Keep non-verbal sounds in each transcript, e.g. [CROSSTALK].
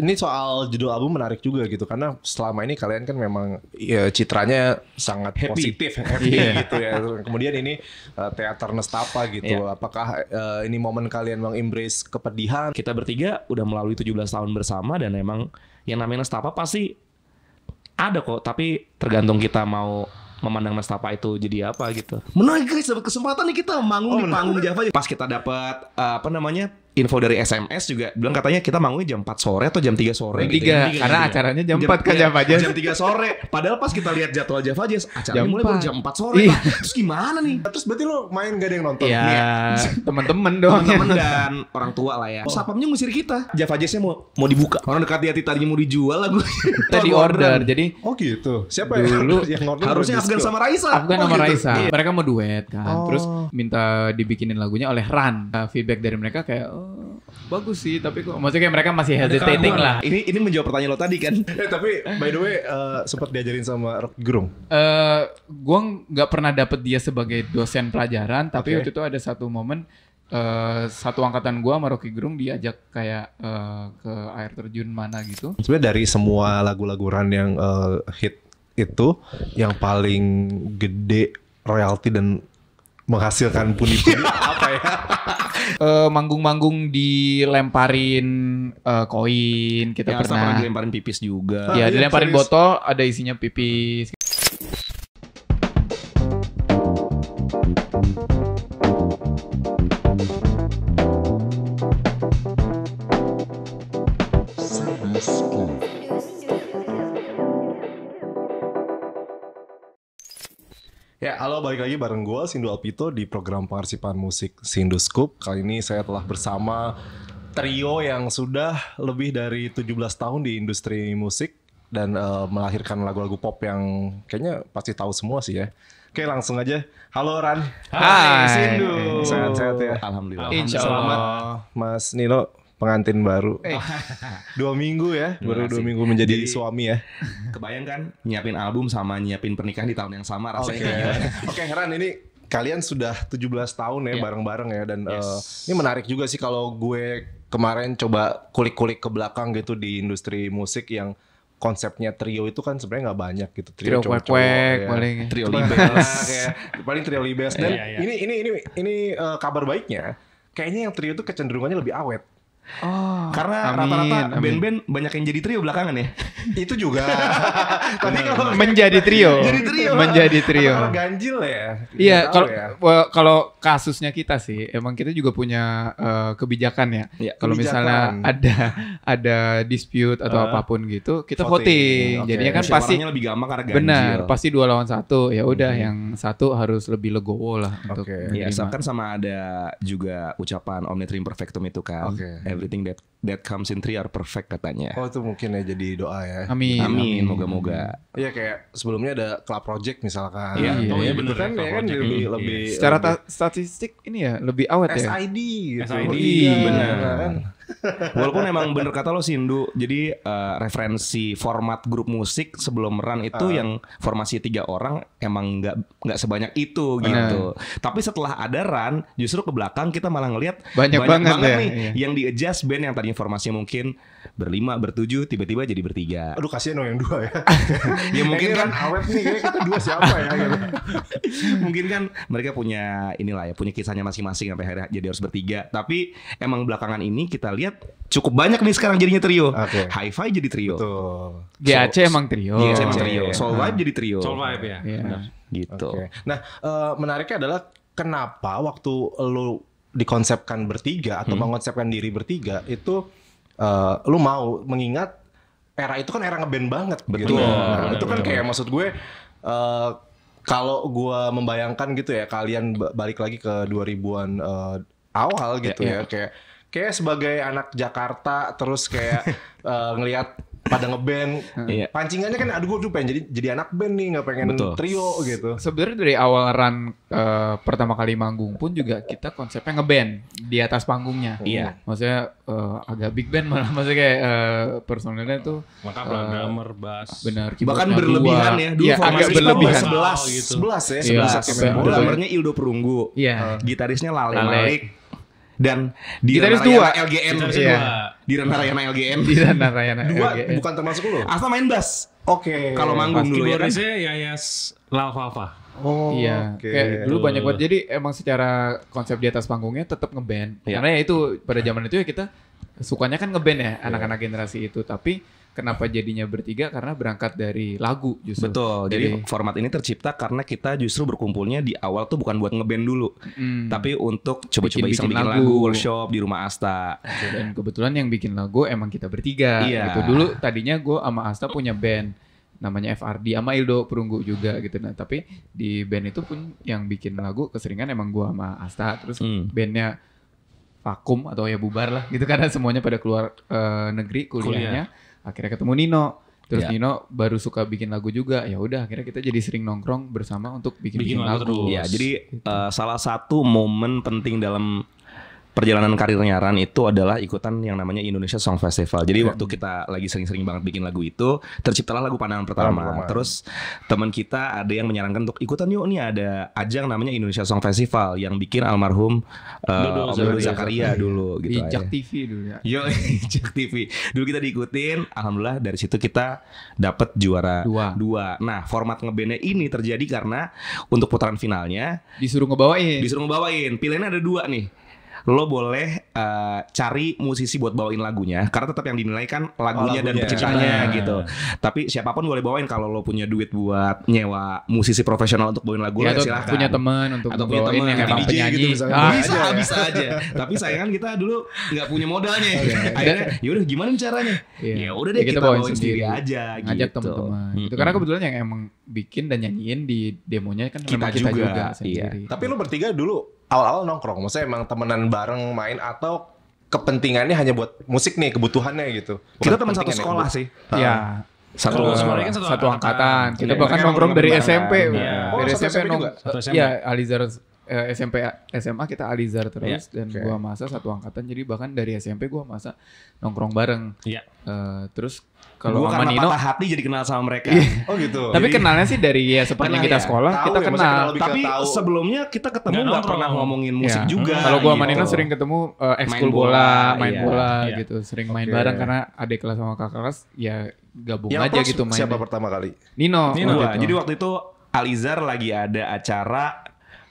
ini soal judul album menarik juga gitu karena selama ini kalian kan memang ya, citranya sangat happy. positif, [LAUGHS] happy yeah. gitu ya. Kemudian ini uh, teater nestapa gitu. Yeah. Apakah uh, ini momen kalian embrace kepedihan? Kita bertiga udah melalui 17 tahun bersama dan emang yang namanya nestapa pasti ada kok, tapi tergantung kita mau memandang nestapa itu jadi apa gitu. Menarik guys, dapat kesempatan nih kita manggung oh, di panggung Java. Pas kita dapat uh, eh, apa namanya info dari SMS juga bilang katanya kita manggungnya jam 4 sore atau jam 3 sore jam gitu ya. karena acaranya jam, jam 4 kan iya, Java Jazz. Jam 3 sore. Padahal pas kita lihat jadwal Java Jazz, acaranya mulai baru jam 4 sore. Iya. Terus gimana nih? Terus berarti lo main gak ada yang nonton? Iya, ya. teman-teman doang. Teman-teman dan orang tua lah ya. Oh. Sapamnya ngusir kita. Java Jazznya mau mau dibuka. Orang dekat di hati tadinya mau dijual lah gue. Kita di order. Jadi Oh gitu. Siapa ya? dulu [LAUGHS] yang order? Harusnya Afgan sama Raisa. Afgan oh, sama gitu. Raisa. Iya. Mereka mau duet kan. Oh. Terus minta dibikinin lagunya oleh Ran. Nah, feedback dari mereka kayak bagus sih, tapi kok maksudnya kayak mereka masih hesitating lah. Ini ini menjawab pertanyaan lo tadi kan. [LAUGHS] eh, tapi by the way uh, eh, sempat diajarin sama Rocky Gerung. Eh, uh, gua nggak pernah dapet dia sebagai dosen pelajaran, tapi okay. waktu itu ada satu momen Uh, satu angkatan gua sama Rocky Gerung diajak kayak uh, ke air terjun mana gitu. Sebenarnya dari semua lagu-lagu Ran yang uh, hit itu yang paling gede royalti dan menghasilkan iya. puni-puni [LAUGHS] apa ya? manggung eh, manggung-manggung dilemparin uh, koin, kita ya, pernah, pernah dilemparin pipis juga. Iya, ah, ya, dilemparin serius. botol ada isinya pipis. Ya, halo balik lagi bareng gue Sindu Alpito di program pengarsipan musik Sindu Scoop. Kali ini saya telah bersama trio yang sudah lebih dari 17 tahun di industri musik dan uh, melahirkan lagu-lagu pop yang kayaknya pasti tahu semua sih ya. Oke langsung aja. Halo Ran. Hai, Hai Sindu. Sehat-sehat ya. Alhamdulillah. Insya Allah. Selamat Mas Nino pengantin baru. Eh. Oh. [LAUGHS] dua minggu ya, nah, baru dua minggu menjadi Jadi, suami ya. Kebayang kan, nyiapin album sama nyiapin pernikahan di tahun yang sama rasanya. Oke, okay. okay, Heran ini kalian sudah 17 tahun ya iya. bareng-bareng yeah. ya dan eh, yes. uh, ini menarik juga sih kalau gue kemarin coba kulik-kulik ke belakang gitu di industri musik yang konsepnya trio itu kan sebenarnya nggak banyak gitu trio, trio cowok -cowok, ya. ya. paling trio libes kayak, paling trio libes dan yeah, iya. ini ini ini ini uh, kabar baiknya kayaknya yang trio itu kecenderungannya lebih awet Oh, Karena rata-rata band-band banyak yang jadi trio belakangan ya. [LAUGHS] Itu juga. [LAUGHS] Tapi kalau menjadi trio. jadi trio. Menjadi trio. Kalau ganjil ya. Iya, kalau ya. kalau kasusnya kita sih emang kita juga punya uh, kebijakan ya. ya kalau misalnya ada ada dispute atau uh, apapun gitu, kita voting. voting. Okay. Jadinya kan Siap pasti lebih gampang karena ganjil. Benar, pasti dua lawan satu. Ya udah hmm. yang satu harus lebih legowo lah okay. untuk. Iya, kan sama ada juga ucapan omnitrim Perfectum itu kan. Okay everything that that comes in three are perfect katanya. Oh itu mungkin ya jadi doa ya. Amin. Amin. Moga-moga. Iya -moga. kayak sebelumnya ada club project misalkan. Iya. Iya, yeah, iya, bener ya kan ya kan lebih, lebih, lebih iya. Secara lebih, statistik ini ya lebih awet SID, ya. SID. Gitu. SID. Oh, iya, iya, bener. Kan? [LAUGHS] Walaupun emang bener kata lo Sindu, jadi uh, referensi format grup musik sebelum run itu uh. yang formasi tiga orang emang nggak nggak sebanyak itu gitu. Uh. Tapi setelah ada run, justru ke belakang kita malah ngelihat banyak, banyak banget, banget ya. nih iya. yang di adjust band yang tadi informasinya mungkin berlima, bertujuh, tiba-tiba jadi bertiga. Aduh kasihan dong yang dua ya. [LAUGHS] ya mungkin kan awet nih, kita dua siapa ya? Gitu. [LAUGHS] mungkin kan mereka punya inilah ya, punya kisahnya masing-masing sampai akhirnya jadi harus bertiga. Tapi emang belakangan ini kita lihat cukup banyak nih sekarang jadinya trio. Okay. Hi-Fi jadi trio. Betul. GAC emang trio. GAC emang trio. Soul Vibe jadi trio. Soul Vibe ya. Yeah. Iya. Gitu. Okay. Nah, uh, menariknya adalah kenapa waktu lu dikonsepkan bertiga atau hmm. mengonsepkan diri bertiga itu uh, lu mau mengingat era itu kan era ngeband banget gitu. betul gitu. nah, itu kan kayak maksud gue uh, kalau gue membayangkan gitu ya kalian balik lagi ke 2000-an uh, eh, awal gitu ya, ya ya kayak kayak sebagai anak Jakarta terus kayak uh, [LAUGHS] ngelihat pada ngeband. Iya. Pancingannya kan aduh gue tuh pengen jadi jadi anak band nih, nggak pengen Betul. trio gitu. Sebenarnya dari awal run uh, pertama kali manggung pun juga kita konsepnya ngeband di atas panggungnya. Iya. Maksudnya uh, agak big band malah maksudnya kayak uh, eh, personelnya tuh maka uh, drummer, bass. Benar. Bahkan berlebihan dua. ya. Dulu ya, agak kan berlebihan. Sebelas, gitu. ya, sebelas. ya. Iya, Drummernya Ildo Perunggu. Iya. Gitarisnya Lali Malik dan di Rana tua LGN ya. di Rana Rayana LGN di Rana Rayana dua LGN. bukan termasuk lo Asta main bass oke okay. kalau manggung dulu ya kan ya Yayas Lalfafa Oh, iya. Okay. Kayak dulu banyak banget. Jadi emang secara konsep di atas panggungnya tetap ngeband. Yeah. Karena ya itu pada zaman itu ya kita sukanya kan ngeband ya anak-anak yeah. generasi itu. Tapi kenapa jadinya bertiga karena berangkat dari lagu justru. Betul. Jadi, jadi format ini tercipta karena kita justru berkumpulnya di awal tuh bukan buat ngeband dulu, hmm. tapi untuk coba-coba bikin, bikin lagu. lagu, workshop di rumah Asta. Dan kebetulan yang bikin lagu emang kita bertiga. Iya. Gitu dulu tadinya gue sama Asta punya band namanya FRD sama Ildo Perunggu juga gitu nah tapi di band itu pun yang bikin lagu keseringan emang gua sama Asta terus hmm. bandnya vakum atau ya bubar lah gitu karena semuanya pada keluar uh, negeri kuliahnya Kuliah akhirnya ketemu Nino terus yeah. Nino baru suka bikin lagu juga ya udah akhirnya kita jadi sering nongkrong bersama untuk bikin bikin, lagu, lagu. Terus. ya jadi uh, salah satu momen penting dalam perjalanan karirnya Ran itu adalah ikutan yang namanya Indonesia Song Festival. Jadi yeah. waktu kita lagi sering-sering banget bikin lagu itu, terciptalah lagu Pandangan Pertama. Oh, Terus teman kita ada yang menyarankan untuk ikutan yuk nih ada ajang namanya Indonesia Song Festival yang bikin almarhum uh, eh, Dodo Zakaria iya. dulu gitu. Di iya, Jack TV dulu ya. Yo, [LAUGHS] Jack TV. Dulu kita diikutin, alhamdulillah dari situ kita dapat juara dua. dua. Nah, format ngebandnya ini terjadi karena untuk putaran finalnya disuruh ngebawain. Disuruh ngebawain. Pilihannya ada dua nih lo boleh uh, cari musisi buat bawain lagunya karena tetap yang dinilai kan lagunya, oh, lagunya. dan penciptanya ya. gitu tapi siapapun boleh bawain kalau lo punya duit buat nyewa musisi profesional untuk bawain lagu ya, lo silahkan punya teman untuk atau punya teman yang emang gitu penyanyi gitu Ah, bisa aja. bisa aja tapi sayang kita dulu nggak punya modalnya okay. akhirnya yaudah gimana caranya iya. ya udah ya, deh ya, kita, kita bawain sendiri, sendiri aja ngajak gitu. teman-teman -hmm. gitu. karena kebetulan yang emang bikin dan nyanyiin di demonya kan kita, kita juga, juga Iya. tapi lo bertiga dulu awal-awal nongkrong maksudnya emang temenan bareng main atau kepentingannya hanya buat musik nih kebutuhannya gitu Bukan kita teman satu sekolah sih iya satu, satu, kan satu, satu angkatan. Kita iya, bahkan nongkrong iya. oh, dari SMP. Ya. Oh, dari SMP, SMP juga. Iya, Alizar eh, SMP SMA kita Alizar iya. terus yeah. dan okay. gua masa satu angkatan jadi bahkan dari SMP gua masa nongkrong bareng. Iya. Yeah. Uh, terus kalau sama Nino patah hati jadi kenal sama mereka. Iya. Oh gitu. Tapi jadi, kenalnya sih dari ya sepanjang kita ya, sekolah tahu kita ya, kenal. Tapi tahu. sebelumnya kita ketemu nggak pernah ngomongin iya. musik ya. juga. Kalau gua gitu. sama Nino sering ketemu uh, eh, ekskul bola, iya. main bola, bola iya. gitu, sering okay. main bareng karena adik kelas sama kakak kelas ya gabung Yang aja gitu main. Siapa pertama kali? Nino. Nino. Jadi waktu itu Alizar lagi ada acara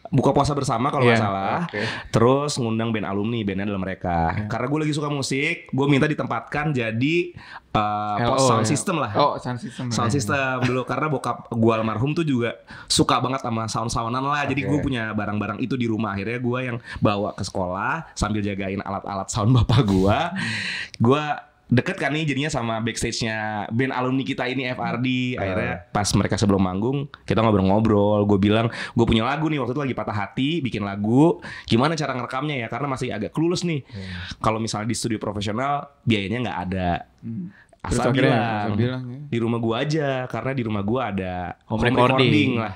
buka puasa bersama kalau nggak iya, salah. Okay. Terus ngundang band alumni, bandnya adalah mereka. Yeah. Karena gue lagi suka musik, gue minta ditempatkan jadi uh, sound ya? system lah. Oh, sound system. Sound system dulu karena bokap gue almarhum tuh juga suka banget sama sound-soundan lah. Okay. Jadi gue punya barang-barang itu di rumah. Akhirnya gue yang bawa ke sekolah sambil jagain alat-alat sound bapak gue. Hmm. gue deket kan nih jadinya sama backstage-nya band alumni kita ini FRD uh. akhirnya pas mereka sebelum manggung kita ngobrol-ngobrol gue bilang gue punya lagu nih waktu itu lagi patah hati bikin lagu gimana cara ngerekamnya ya karena masih agak clueless nih hmm. kalau misalnya di studio profesional biayanya nggak ada hmm. Asal Terus bilang, bilang ya. di rumah gue aja karena di rumah gue ada home, recording. lah.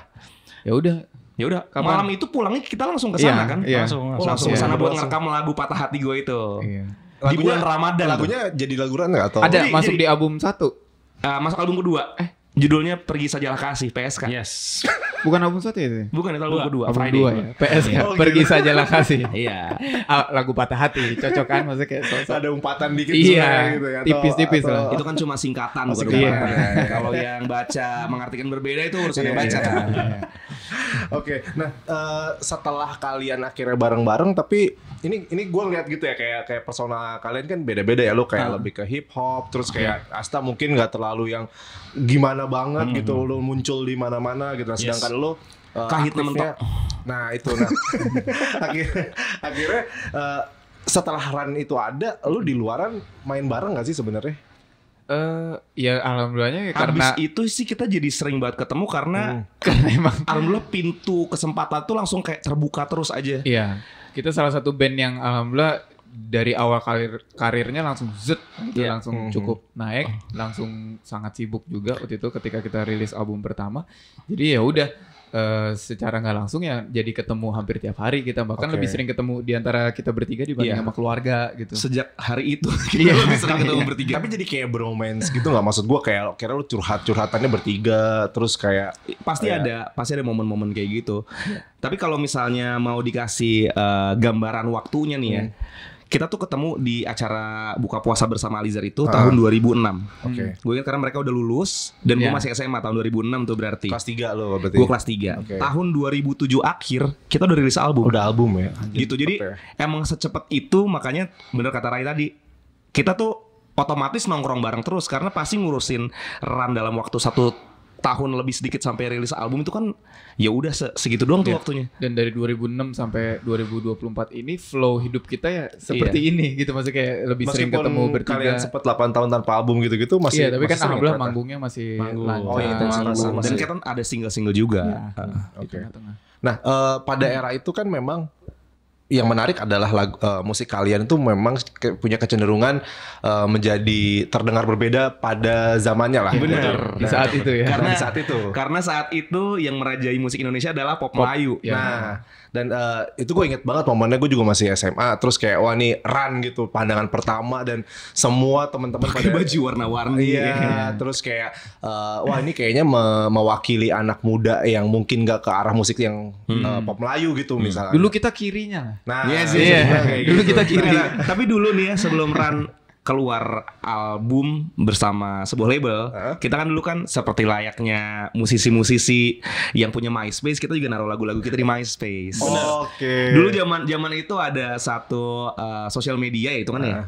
Ya udah, ya udah malam itu pulangnya kita langsung ke sana yeah, kan? yeah. Langsung langsung, langsung, langsung ke iya, sana yeah, buat ngerekam lagu patah hati gue itu. Iya lagunya, di bulan Ramadan. Lagunya tuh. jadi lagu nggak atau? Ada jadi, masuk jadi, di album satu. Uh, masuk album kedua. Eh judulnya Pergi Sajalah Kasih PSK. Yes. Bukan album satu ya? Bukan itu album Dua. kedua. Album Friday. Dua ya. PSK. Oh, gitu. Pergi gitu. Sajalah Kasih. [LAUGHS] iya. Ah, lagu patah hati. Cocok kan maksudnya kayak so -so. ada umpatan dikit iya. ya. Gitu ya tipis-tipis lah. Itu kan cuma singkatan. Oh, Iya. Ya. Kalau yang baca mengartikan berbeda itu urusan yang iya, baca. Iya, kan. iya. Oke. Nah eh, setelah kalian akhirnya bareng-bareng tapi ini ini gue ngeliat gitu ya kayak kayak persona kalian kan beda-beda ya lo kayak hmm. lebih ke hip hop terus kayak hmm. Asta mungkin nggak terlalu yang gimana banget -hmm. gitu hmm. lo muncul di mana-mana gitu nah, yes. sedangkan lo uh, eh, kahit mentok nah itu nah [LAUGHS] akhirnya akhirnya uh, eh, setelah run itu ada lo di luaran main bareng nggak sih sebenarnya Uh, ya alhamdulillahnya ya karena Habis itu sih kita jadi sering banget ketemu karena hmm. [LAUGHS] karena emang alhamdulillah pintu kesempatan tuh langsung kayak terbuka terus aja. Iya. Yeah kita salah satu band yang alhamdulillah dari awal karir karirnya langsung zet gitu yeah. langsung mm -hmm. cukup hmm. naik langsung sangat sibuk juga waktu itu ketika kita rilis album pertama jadi ya udah Eh, secara nggak langsung ya jadi ketemu hampir tiap hari kita bahkan okay. lebih sering ketemu di antara kita bertiga dibanding yeah. sama keluarga gitu. Sejak hari itu [LAUGHS] kita yeah. lebih sering ketemu [LAUGHS] bertiga. Tapi jadi kayak bromance gitu nggak maksud gue kayak kira lu curhat-curhatannya bertiga terus kayak pasti kayak, ada pasti ada momen-momen kayak gitu. Iya. Tapi kalau misalnya mau dikasih uh, gambaran waktunya nih ya, hmm. ya kita tuh ketemu di acara buka puasa bersama Alizar itu uh. tahun 2006. Oke. Okay. Hmm. Gue ingat karena mereka udah lulus dan yeah. gue iya. masih SMA tahun 2006 tuh berarti. Kelas 3 lo berarti. Gue kelas 3. Okay. Tahun 2007 akhir kita udah rilis album. Udah album ya. Gitu. Jadi ya. emang secepat itu makanya bener kata Rai tadi. Kita tuh otomatis nongkrong bareng terus karena pasti ngurusin run dalam waktu satu Tahun lebih sedikit sampai rilis album itu kan ya udah segitu doang yeah. tuh iya. waktunya. Dan dari 2006 sampai 2024 ini flow hidup kita ya seperti yeah. ini gitu maksudnya kayak lebih Meskipun sering ketemu bertiga. kalian sempat 8 tahun tanpa album gitu-gitu masih Iya, yeah, tapi kan masih kan alhamdulillah ya, manggungnya masih Manggung. Oh iya, itu masih, Dan kita ada single-single juga. Yeah. Iya. Uh, Oke. Okay. Nah, uh, pada era itu kan memang yang menarik adalah lagu, uh, musik kalian itu memang ke, punya kecenderungan uh, menjadi terdengar berbeda pada zamannya lah. Iya, benar. Di saat itu ya. Karena, karena di saat itu. Karena saat itu yang merajai musik Indonesia adalah pop, pop Melayu. Ya. Nah, dan uh, itu gue inget banget momennya gue juga masih SMA. Terus kayak wah nih run gitu pandangan pertama dan semua teman-teman pakai baju warna-warni. Iya. Terus kayak uh, wah ini kayaknya me mewakili anak muda yang mungkin gak ke arah musik yang hmm. uh, pop Melayu gitu hmm. misalnya. Dulu kita kirinya. Nah, yes, yes, yes. dulu gitu. kita kiri. Nah, tapi dulu nih ya sebelum run keluar album bersama sebuah label, huh? kita kan dulu kan seperti layaknya musisi-musisi yang punya MySpace, kita juga naruh lagu-lagu kita di MySpace. Oh, Oke. Okay. Dulu zaman zaman itu ada satu uh, sosial media itu kan huh? ya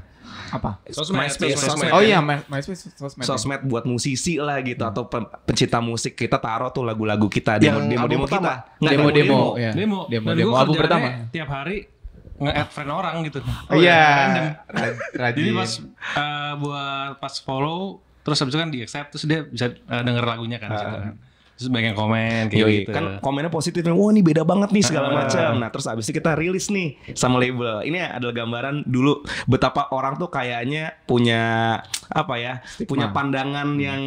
apa sosmed, MySpace, sosmed, sosmed. oh iya MySpace sosmed ya? sosmed buat musisi lah gitu hmm. atau pencipta musik kita taruh tuh lagu-lagu kita ya. demo demo demo, demo kita demo demo demo demo, demo, demo, demo, demo album pertama tiap hari nge-add friend orang gitu. Oh iya. Yeah. Jadi pas uh, buat pas follow terus habis itu kan di accept terus dia bisa uh, denger lagunya kan. Uh. Terus banyak yang komen kayak Yoi. gitu. Kan komennya positif, wah ini beda banget nih segala uh. macam. Nah terus abis itu kita rilis nih sama label. Ini adalah gambaran dulu betapa orang tuh kayaknya punya apa ya, Stigma. punya pandangan hmm. yang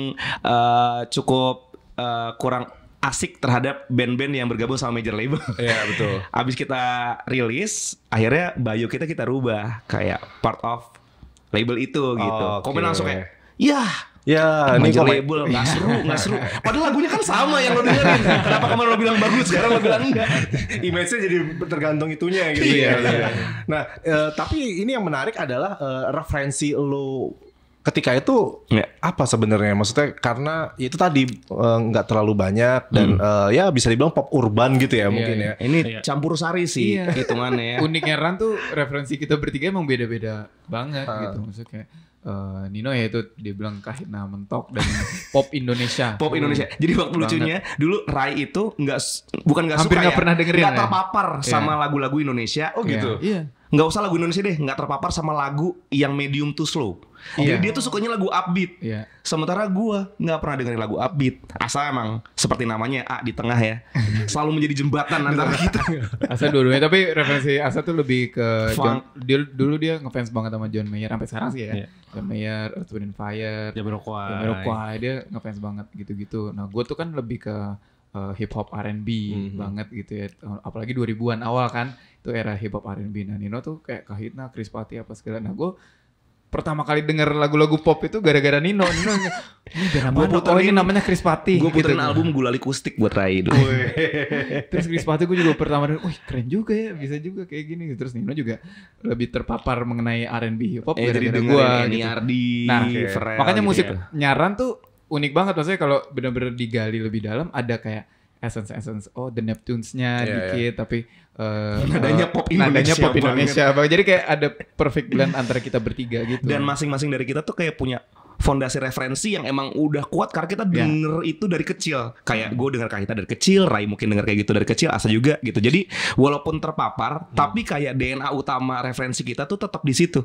uh, cukup uh, kurang asik terhadap band-band yang bergabung sama major label. Iya betul. [LAUGHS] Abis kita rilis, akhirnya bio kita kita rubah kayak part of label itu gitu. Oh, okay. Komen langsung kayak, ya Ya, ini major label nggak seru, nggak seru. [LAUGHS] Padahal lagunya kan sama yang lo dengerin. Kenapa kemarin lo bilang bagus, sekarang lo bilang enggak? [LAUGHS] Image-nya jadi tergantung itunya gitu iya, ya. Iya. Nah, uh, tapi ini yang menarik adalah uh, referensi lo ketika itu ya. apa sebenarnya maksudnya karena itu tadi eh, nggak uh, terlalu banyak dan hmm. uh, ya bisa dibilang pop urban gitu ya yeah, mungkin yeah. ya ini yeah. campur sari sih yeah. hitungannya ya. [LAUGHS] uniknya Ran tuh referensi kita bertiga emang beda-beda banget uh. gitu maksudnya Uh, Nino ya itu dia bilang kahitna mentok dan [LAUGHS] pop Indonesia. Pop Indonesia. Jadi waktu banget. lucunya dulu Rai itu nggak bukan nggak suka gak ya. pernah dengerin. Gak ya. terpapar ya? sama lagu-lagu Indonesia. Oh gitu. Iya. yeah nggak usah lagu Indonesia deh nggak terpapar sama lagu yang medium to slow yeah. dia tuh sukanya lagu upbeat yeah. sementara gue nggak pernah dengerin lagu upbeat asal emang seperti namanya A di tengah ya selalu menjadi jembatan antara kita [LAUGHS] asal dulu ya. tapi referensi asal tuh lebih ke John, dia, dulu dia ngefans banget sama John Mayer sampai sekarang sih ya yeah. John Mayer Earth Wind Fire Jamiroquai Jamiroquai dia ngefans banget gitu-gitu nah gue tuh kan lebih ke uh, hip hop R&B mm-hmm. banget gitu ya. Apalagi 2000-an awal kan itu era hip hop R&B. Nah, Nino tuh kayak Kahitna, Chris Patti apa segala. Nah, gue pertama kali denger lagu-lagu pop itu gara-gara Nino. Nino ini gara mana? Oh ini namanya Chris Patti. Gue gitu puterin gitu. album Gulali Kustik buat Rai itu. Terus Chris Patti gue juga pertama denger, wih keren juga ya, bisa juga kayak gini. Terus Nino juga lebih terpapar mengenai R&B hip hop eh, gara-gara gue. Gitu. nah, okay. makanya musik gitu ya. nyaran tuh unik banget maksudnya kalau benar-benar digali lebih dalam ada kayak essence essence oh the Neptunes-nya yeah, iya. dikit yeah. tapi uh, nadanya eh, pop Indonesia nadanya pop Indonesia apa? jadi kayak ada perfect blend antara kita bertiga gitu dan masing-masing dari kita tuh kayak punya fondasi referensi yang emang udah kuat karena kita iya. denger yeah. itu dari kecil. Kayak gue denger kita dari kecil, Rai mungkin denger kayak gitu dari kecil, Asa juga gitu. Jadi walaupun terpapar, hmm. tapi kayak DNA utama referensi kita tuh tetap di situ.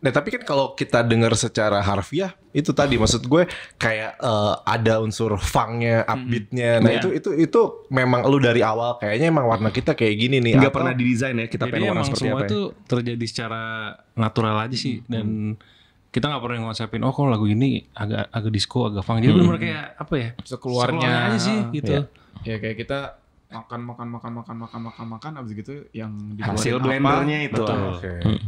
Nah tapi kan kalau kita dengar secara harfiah itu tadi maksud gue kayak uh, ada unsur fangnya, mhm. upbeatnya. Nah yeah. itu itu itu memang lu dari awal kayaknya emang warna mhm. kita kayak gini nih. Gak pernah didesain ya kita pengen warna seperti semua apa? itu ya? terjadi secara natural aja sih hmm. dan kita nggak pernah ngonsepin oh kalau lagu ini agak agak disco agak funk jadi hmm. benar kayak apa ya sekeluarnya, aja sih iya. gitu ya, ya kayak kita makan makan makan makan makan makan makan abis gitu yang hasil blendernya apa, itu betul. Okay. Hmm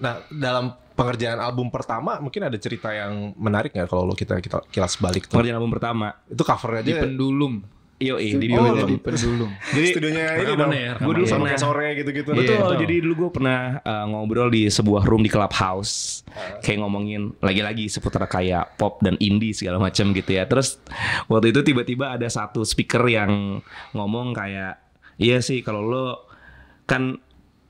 Nah, dalam pengerjaan album pertama mungkin ada cerita yang menarik nggak kalau lo kita kita kilas balik tuh. Pengerjaan album pertama. Itu covernya aja eh, oh, di Pendulum. Iya, iya, di, oh, di Pendulum. jadi studionya ini dong. Ya, gue dulu sore iya. sore gitu-gitu. Betul. Yeah. Iya, jadi dulu gue pernah uh, ngobrol di sebuah room di clubhouse. Uh. Kayak ngomongin lagi-lagi seputar kayak pop dan indie segala macam gitu ya. Terus waktu itu tiba-tiba ada satu speaker yang ngomong kayak, "Iya sih kalau lo kan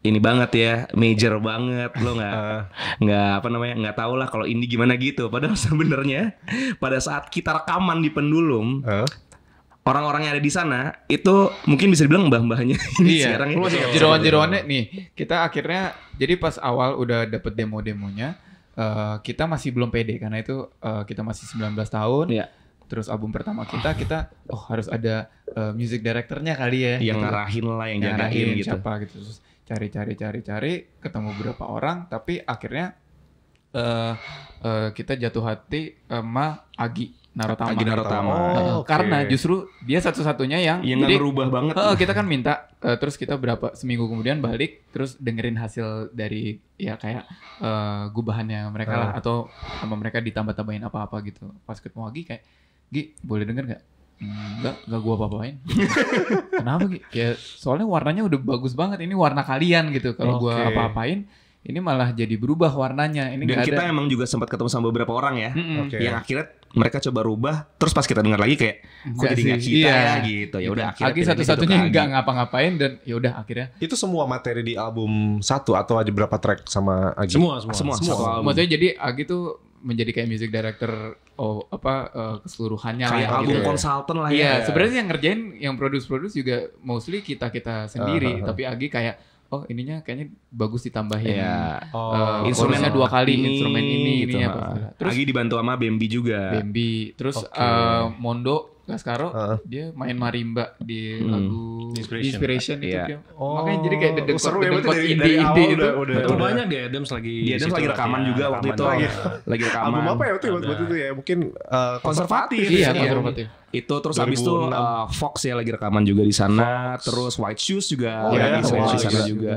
ini banget ya, major banget lo nggak [LAUGHS] ah. nggak uh. apa namanya nggak tahu lah kalau ini gimana gitu. Padahal [LAUGHS] sebenarnya pada saat kita rekaman di Pendulum, uh orang-orang yang ada di sana itu mungkin bisa dibilang mbah-mbahnya [LAUGHS] ini iya, sekarang ya. jeroan-jeroannya nih kita akhirnya jadi pas awal udah dapet demo-demonya uh, kita masih belum pede karena itu uh, kita masih 19 tahun iya. terus album pertama kita oh. kita oh harus ada uh, music directornya kali ya yang gitu. ngarahin lah yang jagain gitu siapa gitu terus cari cari cari cari ketemu beberapa orang tapi akhirnya uh, uh, kita jatuh hati sama Agi Narotama. Agi Narotama. Oh, okay. Karena justru dia satu-satunya yang yang jadi, berubah banget. Uh, kita kan minta uh, terus kita berapa seminggu kemudian balik terus dengerin hasil dari ya kayak uh, gubahannya mereka uh. lah ah. atau sama mereka ditambah-tambahin apa-apa gitu. Pas ketemu Agi kayak Gi, boleh denger nggak? Enggak, enggak gua apa-apain. [LAUGHS] Kenapa Ki? Ya soalnya warnanya udah bagus banget. Ini warna kalian gitu. Kalau okay. gua apa-apain ini malah jadi berubah warnanya. Ini Dan kita ada. emang juga sempat ketemu sama beberapa orang ya, mm -hmm. okay. yang akhirnya mereka coba rubah, terus pas kita dengar lagi kayak, kok jadi enggak kita iya. ya gitu. Ya udah akhirnya. Gitu lagi satu-satunya nggak ngapa-ngapain dan ya udah akhirnya. Itu semua materi di album satu atau ada berapa track sama Agi? Semua, semua, semua. semua. Maksudnya jadi Agi tuh menjadi kayak music director oh apa uh, keseluruhannya kayak lah, album gitu. Ya. konsultan lah ya. Iya, iya, sebenarnya yang ngerjain yang produce-produce juga mostly kita-kita sendiri, uh, -huh. tapi Agi kayak oh ininya kayaknya bagus ditambahin. Yeah. Iya. Oh, uh, instrumennya dua kali ini, instrumen ini gitu, ini apa. Terus Agi dibantu sama Bambi juga. Bambi. Terus okay. uh, eh, Mondo Laskaro uh. dia main marimba di hmm. lagu Inspiration, Inspiration itu yeah. dia. Oh. Makanya jadi kayak dedek seru ya dari, ide, dari itu. Udah, udah, betul udah. banyak ya Dems lagi Dia Dems lagi iya, rekaman ya, juga rekaman waktu itu. Lagi, iya. lagi rekaman. Album apa ya waktu, waktu itu ya? Mungkin uh, konservatif. Iya, iya. konservatif. Ya itu terus habis itu uh, Fox ya lagi rekaman juga di sana Fox. terus White Shoes juga oh, ya, di sana juga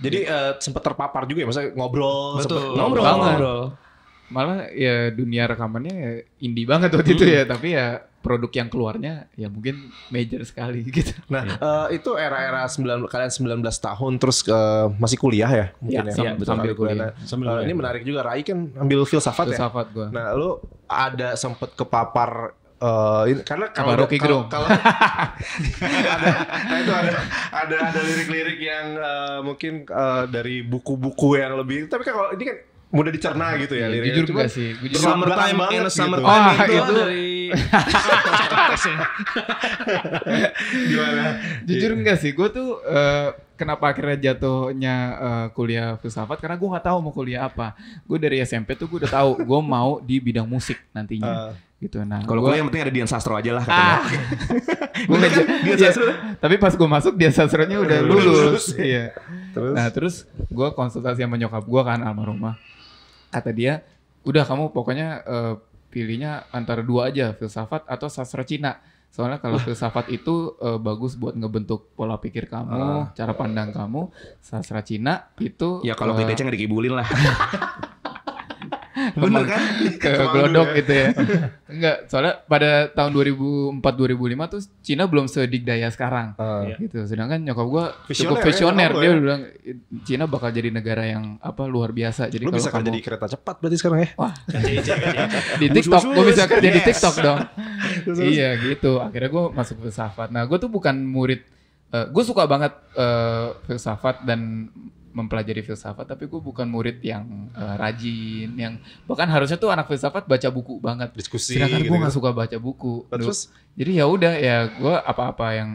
jadi uh, eh, sempat terpapar juga ya maksudnya ngobrol betul sempet, ngobrol, ngobrol. ngobrol malah ya dunia rekamannya ya indie banget waktu hmm. itu ya hmm. tapi ya produk yang keluarnya ya mungkin major sekali [LAUGHS] gitu. Nah, ya. uh, itu era-era kalian 19 tahun terus uh, masih kuliah ya mungkin iya, ya. ya, ya betul sambil kuliah. Nah, sambil uh, kuliah. Eh, ini menarik juga Rai kan ambil filsafat, filsafat ya. Filsafat gua. Nah, lu ada sempet kepapar Uh, ini, karena kalau Rocky Gerung kalau, [LAUGHS] ada nah itu ada ada ada lirik-lirik yang uh, mungkin uh, dari buku-buku yang lebih tapi kan kalau ini kan mudah dicerna gitu ya iya, liriknya. Jujur gak sih? Gue time and a summertime gitu. oh, itu, itu dari [LAUGHS] Gimana? Jujur yeah. gak sih? Gue tuh uh, kenapa akhirnya jatuhnya uh, kuliah filsafat karena gue nggak tahu mau kuliah apa. Gue dari SMP tuh gue udah tahu gue mau di bidang musik nantinya. Ah. gitu nah kalau gue yang penting ada Dian Sastro aja lah ah. [LAUGHS] gue kan? Dian tapi pas gue masuk Dian Sastronya udah lulus, lulus iya terus? nah terus gue konsultasi sama nyokap gue kan almarhumah kata dia udah kamu pokoknya uh, pilihnya antara dua aja filsafat atau sastra Cina soalnya kalau filsafat itu uh, bagus buat ngebentuk pola pikir kamu, uh. cara pandang kamu. Sastra Cina itu ya kalau uh, nggak dikibulin lah. [LAUGHS] [LAUGHS] Bener kan? [LAUGHS] Ke glodok ya. gitu ya. [LAUGHS] Enggak, soalnya pada tahun 2004 2005 tuh Cina belum sedikdaya sekarang. Uh. Gitu. Sedangkan nyokap gue cukup visioner. Ya, dia ya. bilang Cina bakal jadi negara yang apa luar biasa. Jadi Lu kalau bisa kamu, kerja di kereta cepat berarti sekarang ya. Wah. di TikTok Gue bisa kerja di TikTok dong. iya gitu. Akhirnya gue masuk filsafat. Nah, gue tuh bukan murid uh, eh, gue suka banget uh, filsafat dan mempelajari filsafat tapi gue bukan murid yang uh, rajin yang bahkan harusnya tuh anak filsafat baca buku banget diskusi sedangkan gitu gue nggak suka baca buku terus jadi ya udah ya gue apa-apa yang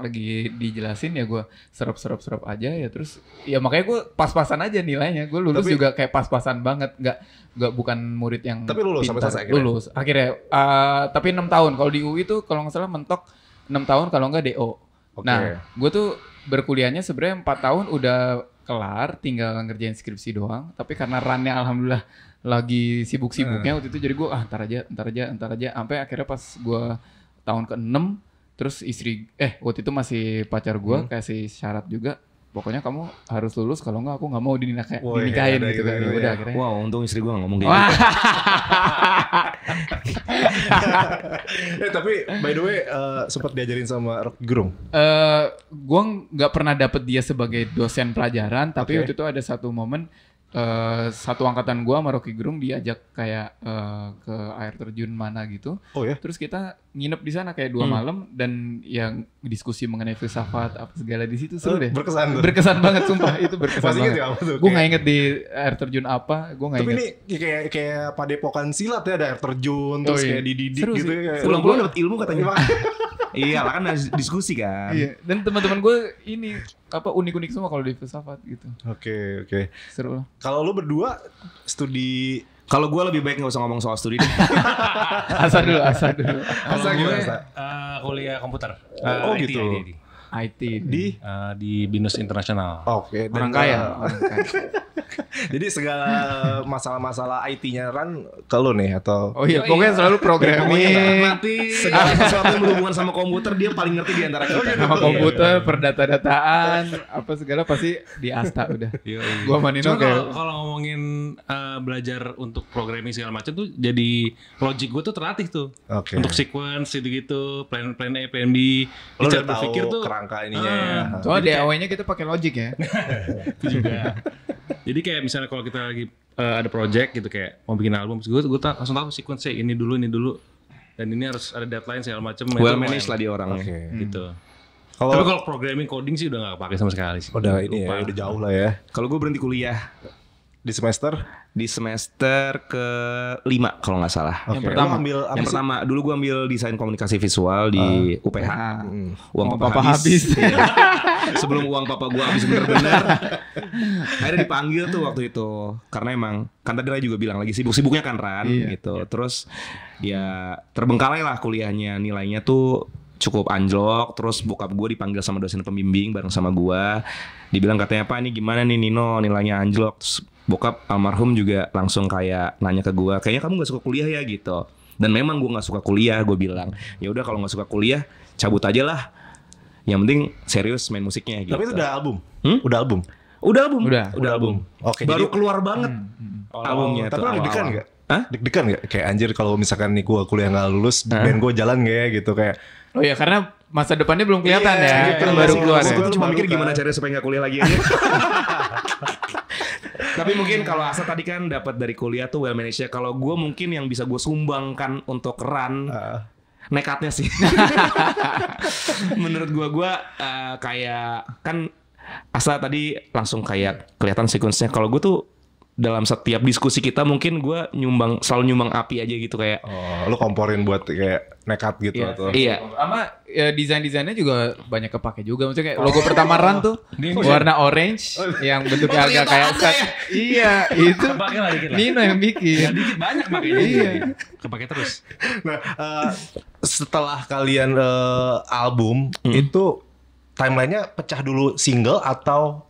lagi dijelasin ya gue serap-serap-serap aja ya terus ya makanya gue pas-pasan aja nilainya gue lulus tapi, juga kayak pas-pasan banget nggak nggak bukan murid yang tapi lulus pintar. sampai selesai akhirnya akhirnya uh, tapi enam tahun kalau di UI tuh kalau nggak salah mentok enam tahun kalau nggak DO okay. nah gue tuh berkuliahnya sebenarnya empat tahun udah kelar, tinggal ngerjain skripsi doang. Tapi karena runnya alhamdulillah lagi sibuk-sibuknya eh. waktu itu jadi gue ah ntar aja, ntar aja, ntar aja. Sampai akhirnya pas gue tahun ke-6 terus istri eh waktu itu masih pacar gue hmm. kasih syarat juga pokoknya kamu harus lulus kalau enggak aku nggak mau dinikah, Woy, dinikahin iya, gitu kan. iya. udah akhirnya. Wow, untung istri gue gak ngomong gitu. gitu. ya, tapi by the way uh, eh, sempat diajarin sama Rock Gerung. Eh uh, gua nggak pernah dapet dia sebagai dosen pelajaran, tapi okay. waktu itu ada satu momen Uh, satu angkatan gua sama Rocky Gerung diajak kayak uh, ke air terjun mana gitu. Oh ya. Terus kita nginep di sana kayak dua hmm. malam dan yang diskusi mengenai filsafat apa segala di situ seru oh, deh. Berkesan Berkesan banget sumpah itu [LAUGHS] berkesan Masih banget. Gitu, ya, apa tuh, gua nggak inget di air terjun apa, gua nggak inget. Tapi ini kayak kayak padepokan silat ya ada air terjun oh, terus iya. kayak dididik seru gitu ya. Pulang-pulang dapat ilmu katanya. [LAUGHS] iya kan diskusi kan. Iya. Dan teman-teman gue ini apa unik-unik semua kalau di filsafat gitu. Oke okay, oke. Okay. Seru lah. Kalau lu berdua studi kalau gue lebih baik nggak usah ngomong soal studi deh. [LAUGHS] asal dulu, asal dulu. Asal gue uh, eh, kuliah komputer. Uh, oh, eh, oh IT, gitu. IT, IT. IT di uh, di Binus Internasional. Oke. Okay, orang kaya. Orang kaya. [LAUGHS] [LAUGHS] Jadi segala masalah-masalah IT-nya Ran ke lu nih atau Oh iya, oh, pokoknya iya. selalu programming. Nanti [LAUGHS] segala sesuatu yang berhubungan sama komputer dia paling ngerti di antara kita. Sama iya. komputer, perdata-dataan, apa segala pasti di Asta udah. Iya, iya. Gua manino kayak kalau ngomongin uh, belajar untuk programming segala macam tuh jadi logic gue tuh terlatih tuh. Okay. Untuk sequence gitu-gitu, plan plan A, plan B. cara berpikir tuh kerangka ininya uh, ya. Soalnya DAW-nya kita pakai logic ya. [LAUGHS] itu juga. Jadi kayak misalnya kalau kita lagi uh, ada project gitu kayak mau bikin album, gue gue langsung tahu sequence ini dulu ini dulu dan ini harus ada deadline segala macam. Well managed lah di orangnya. Okay. Hmm. Gitu. Kalo, Tapi kalau programming coding sih udah gak kepake sama sekali sih. Udah ini ya, Lupa. ya, udah jauh lah ya. Kalau gue berhenti kuliah di semester, di semester ke lima kalau nggak salah. Okay. Yang pertama ambil yang pertama dulu gue ambil desain komunikasi visual di uh, ah. UPH. Ah. Uh, Uang papa, papa habis. habis. [LAUGHS] Iya. Sebelum uang papa gue habis bener-bener. Akhirnya dipanggil tuh waktu itu karena emang kan tadi Ray juga bilang lagi sibuk-sibuknya kan Ran iya. gitu. Terus ya terbengkalai lah kuliahnya nilainya tuh cukup anjlok terus buka gue dipanggil sama dosen pembimbing bareng sama gue dibilang katanya apa ini gimana nih Nino nilainya anjlok terus bokap almarhum juga langsung kayak nanya ke gue kayaknya kamu nggak suka kuliah ya gitu dan memang gue nggak suka kuliah gue bilang ya udah kalau nggak suka kuliah cabut aja lah yang penting serius main musiknya gitu tapi itu gitu. udah album hmm? udah album udah album udah udah, udah album, album. oke baru jadi, keluar banget hmm, oh, albumnya tapi udah deg-degan nggak Hah? deg-degan nggak kayak anjir kalau misalkan nih gue kuliah nggak lulus huh? band gue jalan gak ya gitu kayak oh ya karena masa depannya belum kelihatan yeah, ya, gitu. iya, iya, baru keluar. Ya. Gue cuma mikir gimana caranya supaya nggak kuliah lagi aja. [LAUGHS] Tapi mungkin kalau Asa tadi kan dapat dari kuliah tuh well managed ya. Kalau gue mungkin yang bisa gue sumbangkan untuk run uh. nekatnya sih. [LAUGHS] Menurut gue gue uh, kayak kan Asa tadi langsung kayak kelihatan sequence-nya. Kalau gue tuh dalam setiap diskusi kita mungkin gue nyumbang selalu nyumbang api aja gitu kayak oh, lu komporin buat kayak nekat gitu iya, atau iya sama ya, desain desainnya juga banyak kepake juga maksudnya kayak oh. logo oh. pertama run tuh [LAUGHS] oh, warna orange oh. yang bentuknya oh, agak kayak set ya. iya itu Nino yang bikin ya, dikit banyak makanya iya kepake terus nah uh, setelah kalian uh, album hmm. itu timelinenya pecah dulu single atau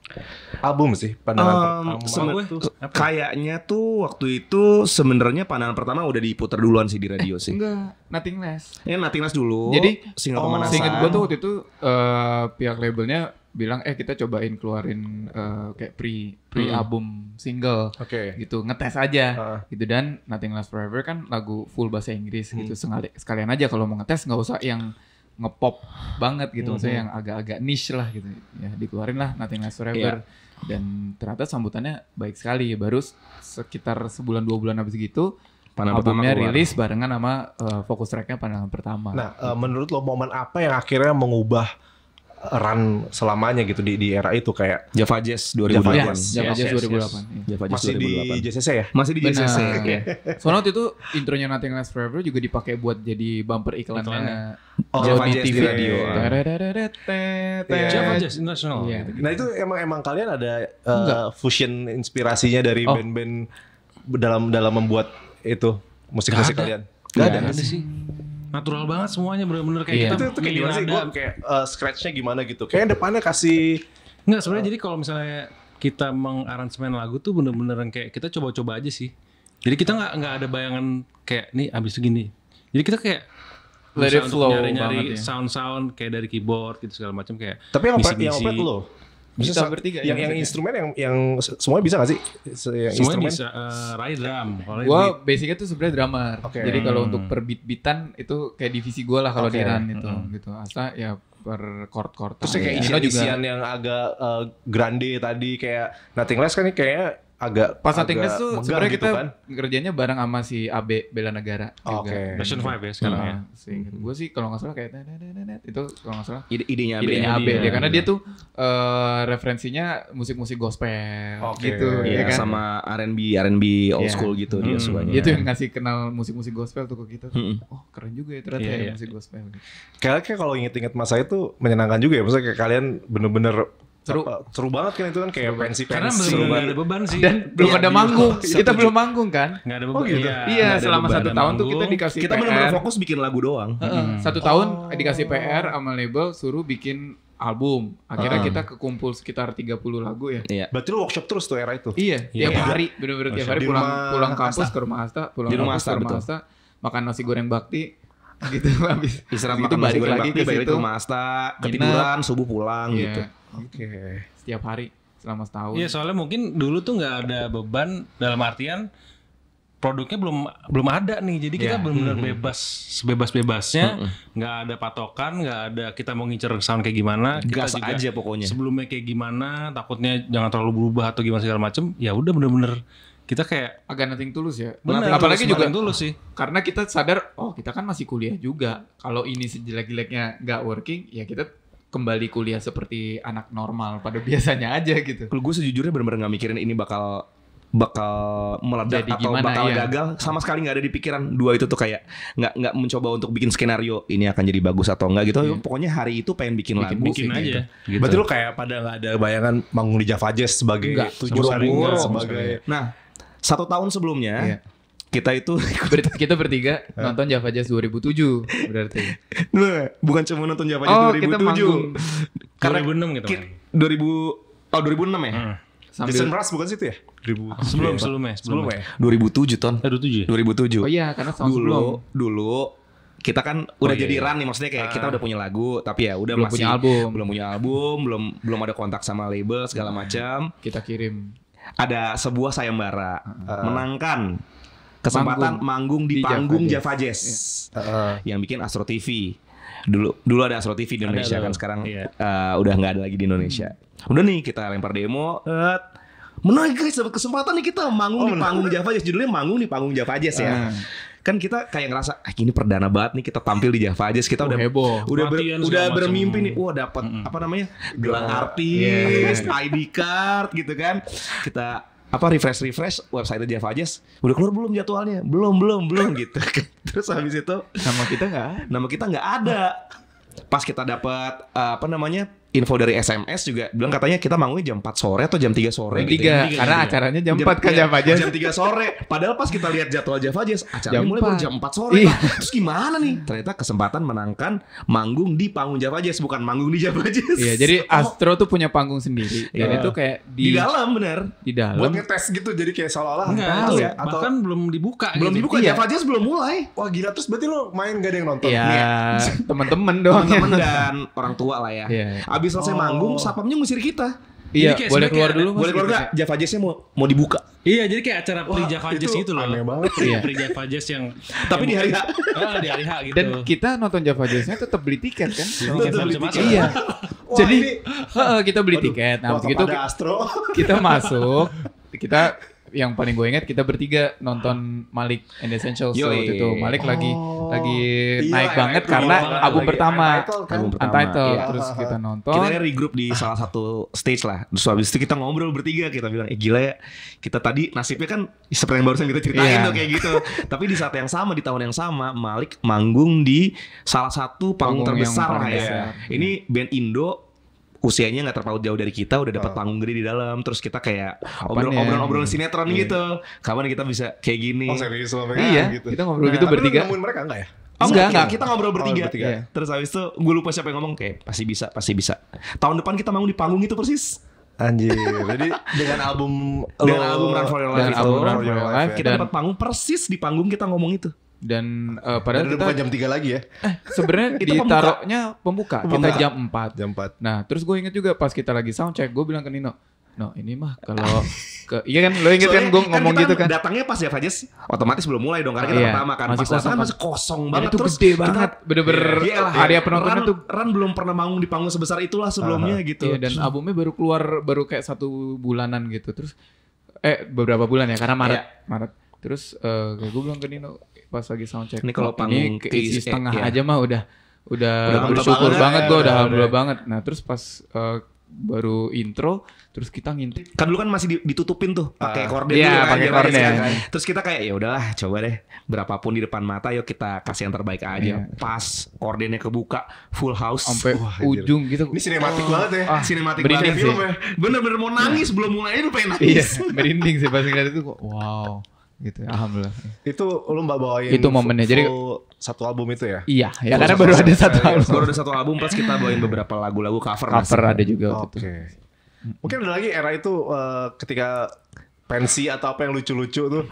album sih pandangan um, pertama gue kayaknya tuh waktu itu sebenarnya pandangan pertama udah diputar duluan sih di radio eh, sih enggak nothing less ya nothing less dulu jadi single oh, pemanasan single gue tuh waktu itu uh, pihak labelnya bilang eh kita cobain keluarin uh, kayak pre pre hmm. album single okay. gitu ngetes aja uh. gitu dan Nothing Less Forever kan lagu full bahasa Inggris gitu. hmm. gitu sekalian aja kalau mau ngetes nggak usah yang ngepop banget gitu, maksudnya mhm. yang agak-agak niche lah gitu. Ya dikeluarin lah Nothing Lasts Forever. Yeah. Dan ternyata sambutannya baik sekali. Baru sekitar sebulan dua bulan habis gitu Pandang albumnya rilis barengan sama uh, fokus tracknya pandangan pertama. Nah, uh, menurut lo momen apa yang akhirnya mengubah run selamanya gitu di, di era itu kayak Java Jazz 2008. Java Jazz, Java Jazz 2008. Yes, yes. Iya. Java Jazz Masih 2008. di JCC ya? Masih di JCC. Nah, ya. Okay. Soalnya waktu itu intronya Nothing Lasts Forever juga dipakai buat jadi bumper iklannya. Oh, Java Jazz iya, iya, di radio. Java Jazz International. Nah itu emang emang kalian ada uh, fusion inspirasinya dari oh. band-band dalam dalam membuat itu musik-musik kalian? Gak ada, gak ada sih natural banget semuanya bener-bener kayak yeah. kita itu, itu kayak gimana sih gue kayak uh, scratchnya gimana gitu kayak depannya kasih Enggak sebenarnya uh, jadi kalau misalnya kita mengaransemen lagu tuh bener-bener kayak kita coba-coba aja sih jadi kita nggak nggak ada bayangan kayak nih abis itu gini jadi kita kayak Let it flow nyari-nyari ya. sound-sound kayak dari keyboard gitu segala macam kayak tapi yang ngisi Yang yang lo bisa kita bertiga ya, yang yang, instrumen yang yang semuanya bisa gak sih yang semuanya instrumen bisa uh, Rai drum gue basicnya tuh sebenarnya drummer okay. jadi kalau untuk hmm. per beat beatan itu kayak divisi gue lah kalau okay. di run itu -hmm. gitu asa ya per chord chord terus kayak isian-isian yang agak uh, grande tadi kayak nothing less kan kayak agak pas agak tinggal tuh sebenarnya gitu kita kan? kerjanya bareng sama si AB bela negara oke okay. Passion Five gitu. ya sekarang nah, ya sih gue sih kalau nggak salah kayak net net net itu kalau nggak salah Ide idenya AB idenya AB ya, ya karena dia tuh uh, referensinya musik-musik gospel okay. gitu yeah, ya kan sama R&B R&B old iya. school gitu hmm. dia sukanya itu yang ngasih kenal musik-musik gospel tuh ke kita hmm. oh keren juga ya ternyata iya, ya iya. musik gospel gitu. Kayaknya kayak kalau inget-inget masa itu menyenangkan juga ya maksudnya kayak kalian bener-bener seru apa, seru banget kan itu kan kayak pensi pensi karena belum ada beban sih dan belum iya, ada manggung iya, kita belum manggung kan nggak ada oh beban oh, gitu. iya, iya selama beban, satu tahun manggung. tuh kita dikasih kita benar-benar fokus bikin lagu doang hmm. satu oh. tahun dikasih PR sama label suruh bikin album akhirnya hmm. kita kekumpul sekitar 30 lagu ya iya. berarti lu workshop terus tuh era itu iya, iya. tiap hari benar-benar tiap hari pulang pulang kampus ke rumah Asta pulang kampus ke rumah Asta makan nasi goreng bakti [LAUGHS] gitu habis istirahat itu balik lagi ke rumah Asta ketiduran subuh pulang iya. gitu Oke. Okay. Setiap hari selama setahun. Iya, soalnya mungkin dulu tuh nggak ada beban dalam artian produknya belum belum ada nih. Jadi kita yeah. benar-benar mm -hmm. bebas sebebas-bebasnya, nggak mm -hmm. ada patokan, nggak ada kita mau ngincer sound kayak gimana, kita Gas juga aja pokoknya. Sebelumnya kayak gimana, takutnya jangan terlalu berubah atau gimana segala macem. Ya udah benar-benar kita kayak agak nothing tulus ya. Benar. Apalagi tulus, juga tulus sih. Karena kita sadar, oh kita kan masih kuliah juga. Kalau ini sejelek-jeleknya nggak working, ya kita kembali kuliah seperti anak normal pada [LAUGHS] biasanya aja gitu. Kalau gue sejujurnya benar-benar nggak mikirin ini bakal bakal meledak Jadi atau bakal iya. gagal sama sekali nggak ada di pikiran dua itu tuh kayak nggak nggak mencoba untuk bikin skenario ini akan jadi bagus atau enggak gitu yeah. pokoknya hari itu pengen bikin, bikin lagu bikin aja gitu. gitu. berarti lu kayak pada nggak ada bayangan bangun di Java Jazz sebagai tujuh sebagai nah satu tahun sebelumnya yeah kita itu [LAUGHS] Ber, kita bertiga [LAUGHS] nonton Java Jazz 2007 berarti. Eh, bukan cuma nonton Java Jazz oh, 2007. Kita Karena 2006 gitu kan 2000 oh 2006 ya? Hmm. Sambil... Jason Mraz bukan situ ya? 2000 oh, ah, iya, sebelum sebelumnya sebelumnya. 2007 ton. Eh, 2007. 2007. Oh iya, karena tahun dulu sebelum. dulu kita kan oh, udah oh, iya, jadi iya. run nih maksudnya kayak uh, kita ah. udah punya lagu tapi ya udah belum masih punya album. belum punya album, belum belum ada kontak sama label segala nah, macam. Kita kirim ada sebuah sayembara uh, menangkan kesempatan manggung, manggung di, di panggung Java Jazz, Java Jazz. Uh. yang bikin Astro TV dulu dulu ada Astro TV di Indonesia kan sekarang yeah. Iya. uh, udah nggak ada lagi di Indonesia hmm. udah nih kita lempar demo menarik guys dapat kesempatan nih kita manggung oh, di panggung nah. Java Jazz judulnya manggung di panggung Java Jazz ya ah. kan kita kayak ngerasa ah ini perdana banget nih kita tampil di Java Jazz kita oh, udah heboh. udah ber, udah bermimpi nih wah dapat mm -hmm. apa namanya gelang artis yeah. ID card gitu kan kita apa refresh refresh website Java Jazz udah keluar belum jadwalnya belum belum belum [LAUGHS] gitu kan. terus habis itu nama kita nggak nama kita nggak ada pas kita dapat eh, apa namanya info dari SMS juga bilang katanya kita manggungnya jam 4 sore atau jam 3 sore jam gitu 3 ya. karena gitu. acaranya jam, jam 4 kan Java iya, Jazz. Jam 3 sore. Padahal pas kita lihat jadwal Java Jazz acaranya jam mulai 4. baru jam 4 sore. Iya. Terus gimana nih? Ternyata kesempatan menangkan manggung di panggung Java Jazz bukan manggung di Java Jazz. Iya, jadi [LAUGHS] oh. Astro tuh punya panggung sendiri dan iya. itu kayak di, di dalam bener di dalam. Buat ngetes gitu jadi kayak seolah-olah Enggak, ya atau bahkan belum dibuka belum gitu. dibuka iya. Java Jazz belum mulai. Wah gila terus berarti lo main gak ada yang nonton. Iya, iya. [LAUGHS] teman-teman doang. Teman-teman dan orang tua lah ya. Iya. Abis selesai oh. manggung, satpamnya ngusir kita. Iya, jadi kayak boleh keluar dulu. Boleh keluar enggak? Iya. Java Jazz-nya mau mau dibuka. Iya, jadi kayak acara Wah, pre Java Jazz gitu loh. Aneh banget. Iya. pre Java Jazz yang tapi di hari H. [LAUGHS] Ah, di hari H gitu. Dan kita nonton Java Jazz-nya tetap beli tiket kan? Tiket beli tiket. Iya. Jadi kita beli tiket. Nah, begitu kita masuk, kita yang paling gue ingat kita bertiga nonton Malik and Essentials Yo, waktu itu. Malik oh, lagi lagi iya, naik banget iya, karena iya, album iya, pertama Untitled, kan? album pertama. Untitled iya. terus iya. kita nonton. Kita regroup di salah satu stage lah. Terus habis itu kita ngobrol bertiga kita bilang eh gila ya kita tadi nasibnya kan seperti yang barusan kita ceritain yeah. tuh kayak gitu. Tapi di saat yang sama di tahun yang sama Malik manggung di salah satu panggung, panggung terbesar lah ya. Besar. Ini band Indo usianya nggak terpaut jauh dari kita udah dapat oh. panggung gede di dalam terus kita kayak ya? obrol-obrol iya. sinetron yeah. gitu kapan kita bisa kayak gini oh serius iya gitu. kita ngobrol gitu nah, gitu tapi bertiga nemuin mereka enggak ya Oh, enggak, enggak, kita ngobrol bertiga. Oh, bertiga. Yeah. Terus habis itu gue lupa siapa yang ngomong kayak pasti bisa, pasti bisa. Tahun depan kita mau di panggung itu persis. Anjir. Jadi [LAUGHS] dengan album dengan album Run for Your Life album Run for Your ya. kita dapat panggung persis di panggung kita ngomong itu dan uh, padahal dan kita jam 3 lagi ya. Eh, sebenarnya [LAUGHS] ditaruhnya pembuka. pembuka. Kita jam 4. Jam 4. Nah, terus gue inget juga pas kita lagi sound check, gue bilang ke Nino, "No, ini mah kalau ke [LAUGHS] Iya kan lo inget so, kan gue kan ngomong gitu kan. Datangnya pas ya Fajes, otomatis belum mulai dong karena kita yeah, iya, pertama kan. Masih pas kosong, kan masih kosong banget itu terus gede banget. Bener-bener yeah, yeah, area penonton tuh run belum pernah manggung di panggung sebesar itulah sebelumnya uh -huh. gitu. Iya, dan hmm. albumnya baru keluar baru kayak satu bulanan gitu. Terus eh beberapa bulan ya karena Maret, yeah. Maret. Terus uh, eh, gue bilang ke Nino, pas lagi sound check. Ini kalau oh, panggung ini keisi e, setengah ya. aja mah udah udah, udah bersyukur banget, gue udah iya, iya. alhamdulillah banget. Nah terus pas uh, baru intro terus kita ngintip kan dulu kan masih ditutupin tuh ah. pakai korden ya, pakai korden iya kan. terus kita kayak ya udahlah coba deh berapapun di depan mata yuk kita kasih yang terbaik aja yeah. pas kordennya kebuka full house sampai ujung gitu ini sinematik oh, banget ya ah, sinematik banget sih. Ya. bener-bener mau nangis belum mulai lu pengen nangis iya, merinding sih pas ngeliat itu kok wow gitu ya, alhamdulillah itu lu mbak bawain itu momennya jadi satu album itu ya iya ya karena baru ada satu iya, album baru ada satu album plus kita bawain beberapa lagu-lagu cover cover ada juga oke okay. mungkin ada lagi era itu uh, ketika pensi atau apa yang lucu-lucu tuh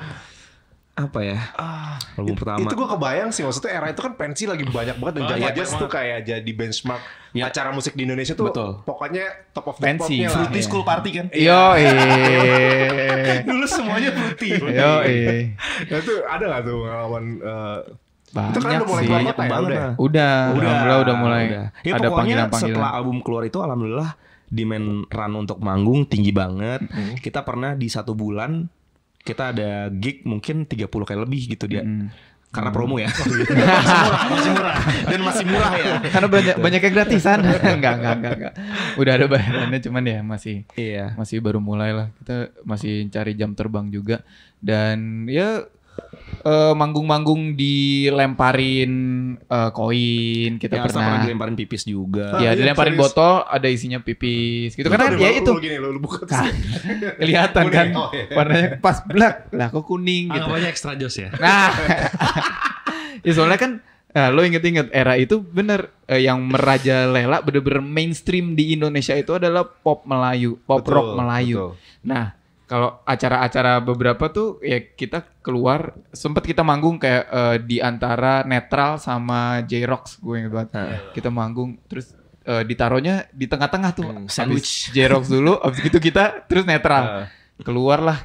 apa ya ah, album itu, pertama itu gue kebayang sih maksudnya era itu kan pensi lagi banyak banget dan oh, Java iya, Jazz tuh kayak jadi benchmark ya. acara musik di Indonesia tuh Betul. pokoknya top of the pensi lah. fruity school party kan iya. yo [LAUGHS] dulu semuanya fruity yo nah, itu ada nggak tuh pengalaman uh, eh, banyak itu kan udah mulai sih. Ya? Banyak banget, Ya? Udah, udah, udah, udah mulai. Udah. Ya, ada panggilan-panggilan. Setelah album keluar itu alhamdulillah demand run untuk manggung tinggi banget. Mm -hmm. Kita pernah di satu bulan kita ada gig mungkin 30 kali lebih gitu dia. Hmm. Karena promo ya. Hmm. [LAUGHS] Oh, gitu. masih murah, masih murah. Dan masih murah ya. Karena banyak gitu. banyak yang gratisan. [LAUGHS] enggak, enggak, enggak, enggak. Udah ada bayarannya cuman ya masih iya. masih baru mulai lah. Kita masih cari jam terbang juga dan ya manggung eh, manggung-manggung dilemparin uh, koin kita ya, pernah. pernah dilemparin pipis juga ya dilemparin serius. botol ada isinya pipis gitu ya [LAUGHS] kan ya itu buka kelihatan kan warnanya pas black lah kok kuning ah, gitu banyak extra jos ya nah [LAUGHS] ya soalnya kan Nah, lo inget-inget era itu bener eh, yang lela, bener-bener mainstream di Indonesia itu adalah pop Melayu, pop betul, rock Melayu. Betul. Nah, kalau acara-acara beberapa tuh ya kita keluar sempet kita manggung kayak uh, di antara netral sama J Rocks gue yang banget. Hmm. Kita manggung terus uh, ditaruhnya di tengah-tengah tuh. Hmm, sandwich [LAUGHS] J Rocks dulu abis itu kita terus netral. Uh. Keluarlah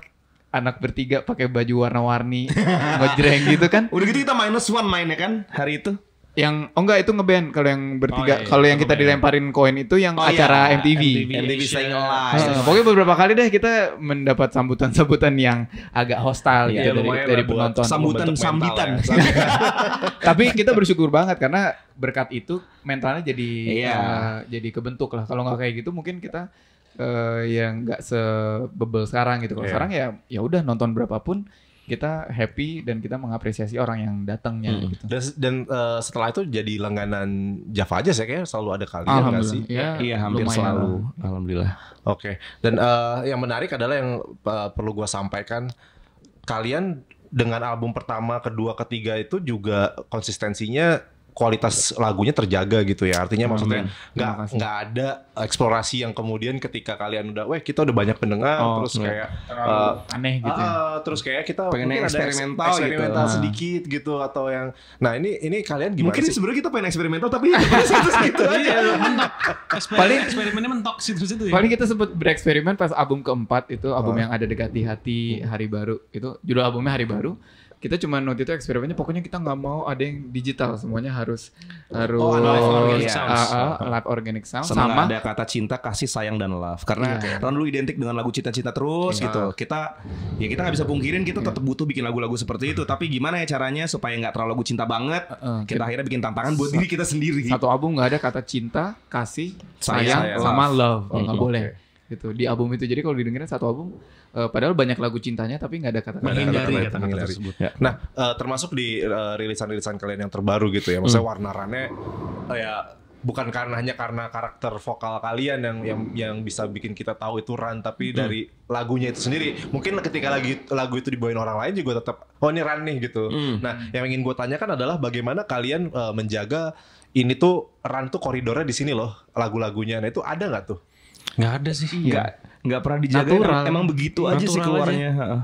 anak bertiga pakai baju warna-warni ngejreng gitu kan. Udah gitu kita minus one mainnya kan hari itu yang oh enggak itu ngeband kalau yang bertiga oh, iya, iya kalau yang kita dilemparin koin itu yang oh, iya, acara iya, MTV MTV, MTV pokoknya beberapa kali deh kita mendapat sambutan-sambutan yang agak hostile iya, gitu dari, dari penonton sambutan sambitan ya. [LAUGHS] tapi kita bersyukur banget karena berkat itu mentalnya jadi iya. uh, jadi kebentuk lah kalau nggak kayak gitu mungkin kita uh, eh, yang nggak sebebel sekarang gitu kalau yeah. sekarang ya ya udah nonton berapapun kita happy dan kita mengapresiasi orang yang datangnya hmm. gitu. Dan, dan uh, setelah itu jadi langganan Java aja sih kayaknya selalu ada kalian nggak Ya, iya hampir selalu. Alhamdulillah. Oke. Okay. Dan uh, yang menarik adalah yang uh, perlu gua sampaikan kalian dengan album pertama, kedua, ketiga itu juga konsistensinya kualitas lagunya terjaga gitu ya. Artinya Amin. maksudnya nggak nggak ada eksplorasi yang kemudian ketika kalian udah, weh kita udah banyak pendengar, oh, terus bener. Iya. kayak uh, aneh gitu. Uh, terus kayak kita pengen mungkin eksperimental, ada eksperimental gitu. Ah. sedikit gitu atau yang, nah ini ini kalian gimana? Mungkin sebenarnya kita pengen eksperimental tapi ya, [LAUGHS] terus [LAUGHS] gitu aja. Iya, iya. mentok. Paling eksperimennya mentok situ-situ ya. Paling kita sebut bereksperimen pas album keempat itu album oh. yang ada dekat di hati hmm. hari baru itu judul albumnya hari baru kita cuma waktu itu eksperimennya pokoknya kita nggak mau ada yang digital semuanya harus oh, harus oh, live ah, organic ah, sound uh, uh, ah, live organic sound sama, sama ada kata cinta kasih sayang dan love karena yeah. Ron lu identik dengan lagu cinta-cinta terus yeah. gitu kita ya kita nggak bisa pungkirin kita tetap iya. butuh bikin lagu-lagu seperti itu tapi gimana ya caranya supaya nggak terlalu lagu cinta banget uh, kita, akhirnya bikin tantangan buat diri kita sendiri satu album nggak ada kata cinta kasih sayang, sayang sama love oh, nggak oh, okay. boleh gitu di album itu jadi kalau didengerin satu album uh, padahal banyak lagu cintanya tapi nggak ada kata-kata menghindari kata-kata kata kata tersebut ya. nah uh, termasuk di uh, rilisan-rilisan kalian yang terbaru gitu ya maksudnya hmm. warna rane uh, ya bukan karena hanya karena karakter vokal kalian yang yang yang bisa bikin kita tahu itu Ran tapi hmm. dari lagunya itu sendiri mungkin ketika lagi lagu itu dibawain orang lain juga tetap oh ini Ran nih gitu hmm. nah yang ingin gue tanyakan adalah bagaimana kalian uh, menjaga ini tuh Ran tuh koridornya di sini loh lagu-lagunya nah itu ada nggak tuh Gak ada sih. Nggak iya. gak pernah dijaga. Natural. Emang begitu Natural aja sih keluarnya. Aja. Ya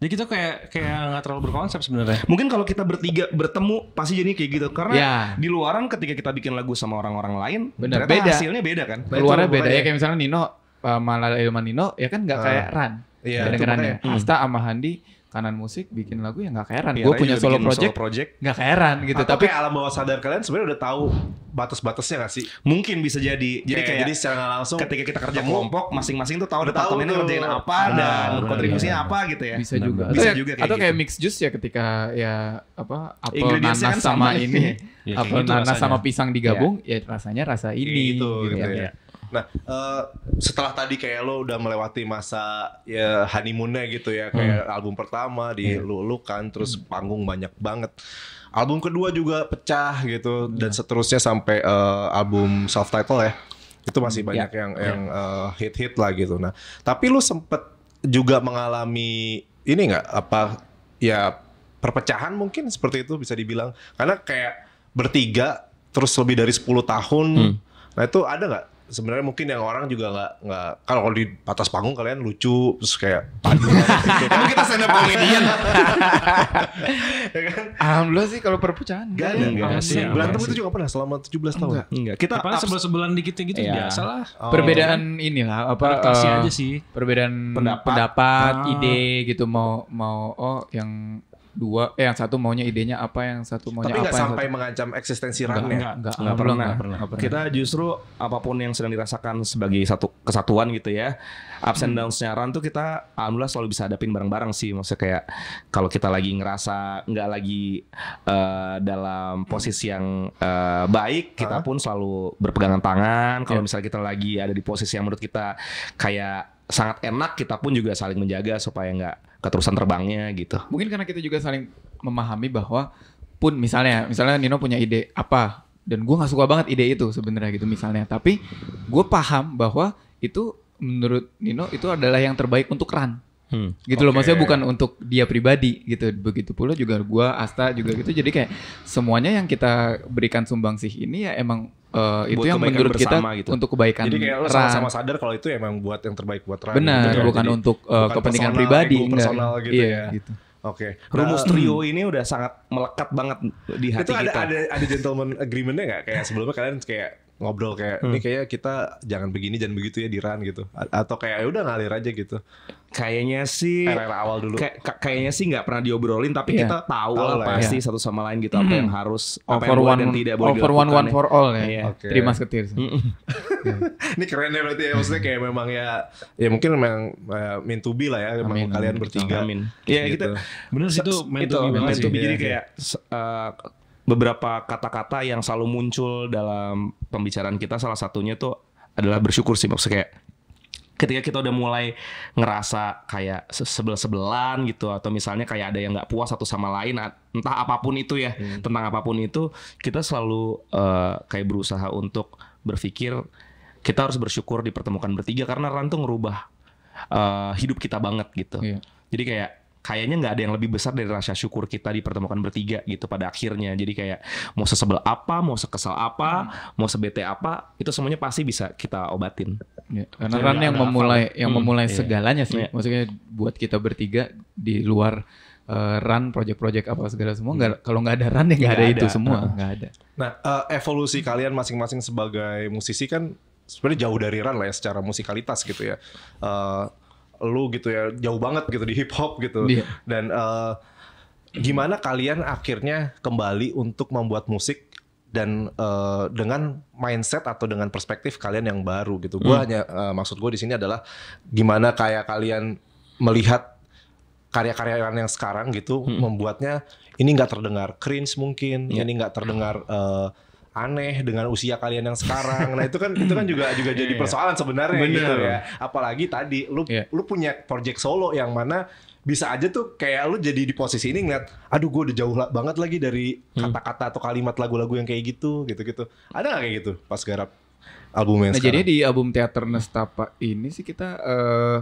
jadi kita kayak kayak nggak terlalu berkonsep sebenarnya. Mungkin kalau kita bertiga bertemu pasti jadi kayak gitu karena ya. di luaran ketika kita bikin lagu sama orang-orang lain, Bener. ternyata beda. hasilnya beda kan. Keluarnya beda ya kayak misalnya Nino uh, eh, malah Ilman Nino ya kan nggak uh. kayak Ran. Iya. Asta ya. hmm. Asta sama Handi kanan musik bikin lagu yang nggak heran. Iya, gue punya solo project, solo project nggak heran gitu. Atau tapi kayak alam bawah sadar kalian sebenarnya udah tahu batas-batasnya gak sih? Mungkin bisa jadi. Jadi kayak, kayak jadi secara langsung ketika kita kerja kelompok, masing-masing tuh tahu ini ngerjain apa nah, dan bener, kontribusinya bener, apa gitu ya. Bisa juga. Bisa atau juga kayak Atau gitu. kayak mix juice ya ketika ya apa apel nanas kan sama, sama ini, ya, apel iya, gitu nanas rasanya. sama pisang digabung, ya, ya rasanya rasa ini. Gitu, gitu, gitu ya. Gitu ya. Nah, uh, setelah tadi kayak lo udah melewati masa ya honeymoonnya gitu ya, kayak hmm. album pertama di yeah. kan terus hmm. panggung banyak banget. Album kedua juga pecah gitu hmm. dan seterusnya sampai uh, album self title ya. Itu masih hmm, banyak yeah. yang ya. yang uh, hit-hit lah gitu. Nah, tapi lu sempet juga mengalami ini nggak apa ya perpecahan mungkin seperti itu bisa dibilang karena kayak bertiga terus lebih dari 10 tahun. Hmm. Nah, itu ada nggak sebenarnya mungkin yang orang juga nggak nggak kalau di atas panggung kalian lucu terus kayak padu gitu. kan kita stand up comedian [LAUGHS] ya kan? alhamdulillah sih kalau perpucahan enggak gak ada gak sih berantem itu juga pernah selama 17 tahun enggak, enggak. kita apa sebelah sebulan dikit gitu ya. biasa lah oh. perbedaan inilah apa eh, aja sih perbedaan pendapat, pendapat ah. ide gitu mau mau oh yang dua eh yang satu maunya idenya apa yang satu maunya tapi apa tapi nggak sampai satu... mengancam eksistensi Run nggak nggak, nggak, nggak, pernah. nggak pernah kita justru apapun yang sedang dirasakan sebagai satu kesatuan gitu ya absen and hmm. downs-nya tuh kita alhamdulillah selalu bisa hadapin bareng-bareng sih maksudnya kayak kalau kita lagi ngerasa nggak lagi uh, dalam hmm. posisi yang uh, baik kita huh? pun selalu berpegangan tangan kalau yeah. misalnya kita lagi ada di posisi yang menurut kita kayak sangat enak kita pun juga saling menjaga supaya nggak keterusan terbangnya gitu. Mungkin karena kita juga saling memahami bahwa pun misalnya misalnya Nino punya ide apa dan gue nggak suka banget ide itu sebenarnya gitu misalnya tapi gue paham bahwa itu menurut Nino itu adalah yang terbaik untuk Ran Hmm, gitu okay. loh maksudnya bukan untuk dia pribadi gitu begitu pula juga gue Asta juga gitu jadi kayak semuanya yang kita berikan sumbangsih ini ya emang uh, itu yang menurut kita gitu. untuk kebaikan Jadi kayak lo sama-sama sadar kalau itu emang buat yang terbaik buat Ran. Benar, gitu, bukan Jadi, untuk uh, bukan kepentingan personal, pribadi, Bukan personal enggak. gitu iya, ya. Gitu. Oke, okay. rumus trio ini udah sangat melekat banget di hati itu ada, kita. ada ada gentleman agreement agreementnya gak? Kayak sebelumnya kalian kayak ngobrol kayak ini hmm. kayaknya kita jangan begini jangan begitu ya di gitu atau kayak ya udah ngalir aja gitu kayaknya sih era awal dulu kayak kayaknya sih nggak pernah diobrolin tapi yeah. kita tahu, lah, ya. pasti ya. satu sama lain gitu apa hmm. yang harus over apa yang one, dan tidak boleh for one one ya. for all ya yeah. okay. terima seketir [LAUGHS] iya. ini keren ya berarti ya maksudnya kayak memang ya ya mungkin memang uh, eh, main to be lah ya memang amin, kalian amin, bertiga amin. ya gitu. kita bener sih itu main to be, to be. jadi iya, iya. kayak uh, beberapa kata-kata yang selalu muncul dalam pembicaraan kita salah satunya tuh adalah bersyukur sih maksudnya kayak ketika kita udah mulai ngerasa kayak sebel-sebelan gitu atau misalnya kayak ada yang nggak puas satu sama lain entah apapun itu ya hmm. tentang apapun itu kita selalu uh, kayak berusaha untuk berpikir kita harus bersyukur dipertemukan bertiga karena rantung rubah uh, eh, hidup kita banget gitu yeah. jadi kayak kayaknya nggak ada yang lebih besar dari rasa syukur kita di dipertemukan bertiga gitu pada akhirnya. Jadi kayak mau sesebel apa, mau sekesal apa, hmm. mau sebete apa, itu semuanya pasti bisa kita obatin. Ya, gitu. karena kan yang memulai apa. yang hmm, memulai hmm, segalanya sih. Iya. Maksudnya buat kita bertiga di luar uh, eh, run project-project apa segala semua hmm. kalau nggak ada run ya nggak ada, ada itu semua nggak ada. Nah uh, evolusi kalian masing-masing sebagai musisi kan sebenarnya jauh dari run lah ya secara musikalitas gitu ya. Uh, lu gitu ya jauh banget gitu di hip hop gitu yeah. dan uh, gimana kalian akhirnya kembali untuk membuat musik dan uh, dengan mindset atau dengan perspektif kalian yang baru gitu. gue hmm. hanya uh, maksud gue di sini adalah gimana kayak kalian melihat karya-karya yang sekarang gitu hmm. membuatnya ini nggak terdengar cringe mungkin, yeah. ini nggak terdengar uh, aneh dengan usia kalian yang sekarang. Nah, itu kan itu kan juga juga jadi iya. persoalan sebenarnya gitu Bener. gitu ya. Apalagi tadi lu yeah. lu punya project solo yang mana bisa aja tuh kayak lu jadi di posisi ini ngeliat aduh gue udah jauh banget lagi dari hmm. kata-kata atau kalimat lagu-lagu yang kayak gitu gitu-gitu. Ada gak kayak gitu pas garap albumnya nah, jadi di album Teater Nestapa ini sih kita uh,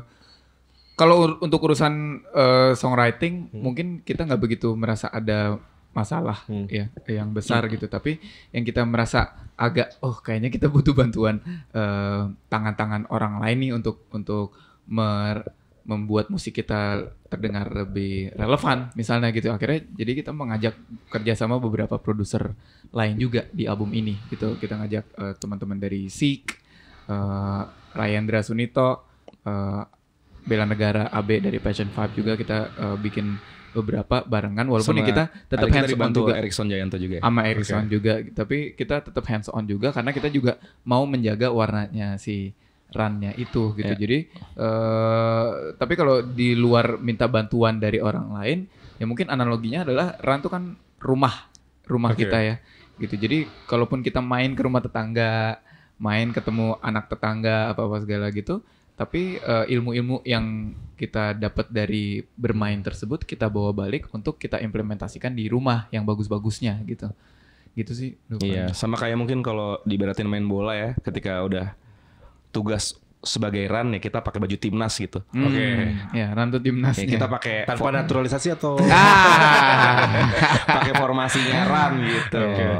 kalau untuk urusan uh, songwriting hmm. mungkin kita nggak begitu merasa ada masalah hmm. ya yang besar hmm. gitu tapi yang kita merasa agak oh kayaknya kita butuh bantuan eh, tangan-tangan uh, orang lain nih untuk untuk mer membuat musik kita terdengar lebih relevan misalnya gitu akhirnya jadi kita mengajak kerjasama beberapa produser lain juga di album ini gitu kita ngajak teman eh, teman-teman dari Sik, uh, eh, Rayandra Sunito, uh, Bela Negara AB dari Passion Five juga kita uh, bikin beberapa barengan walaupun sama, ya kita tetap hands on juga Erikson Jayanto juga ya? sama Erikson okay. juga tapi kita tetap hands on juga karena kita juga mau menjaga warnanya si runnya itu gitu yeah. jadi uh, tapi kalau di luar minta bantuan dari orang lain ya mungkin analoginya adalah run tuh kan rumah rumah okay. kita ya gitu jadi kalaupun kita main ke rumah tetangga main ketemu anak tetangga apa apa segala gitu tapi ilmu eh, ilmu-ilmu yang kita dapat dari bermain tersebut kita bawa balik untuk kita implementasikan di rumah yang bagus-bagusnya gitu gitu sih iya sama kayak mungkin kalau diberatin main bola ya ketika udah tugas sebagai run ya kita pakai baju timnas gitu. Hmm. Oke. Okay. Ya, run tuh timnas. Ya, kita pakai tanpa naturalisasi atau [LAUGHS] ah. [LAUGHS] pakai formasinya run gitu. Okay.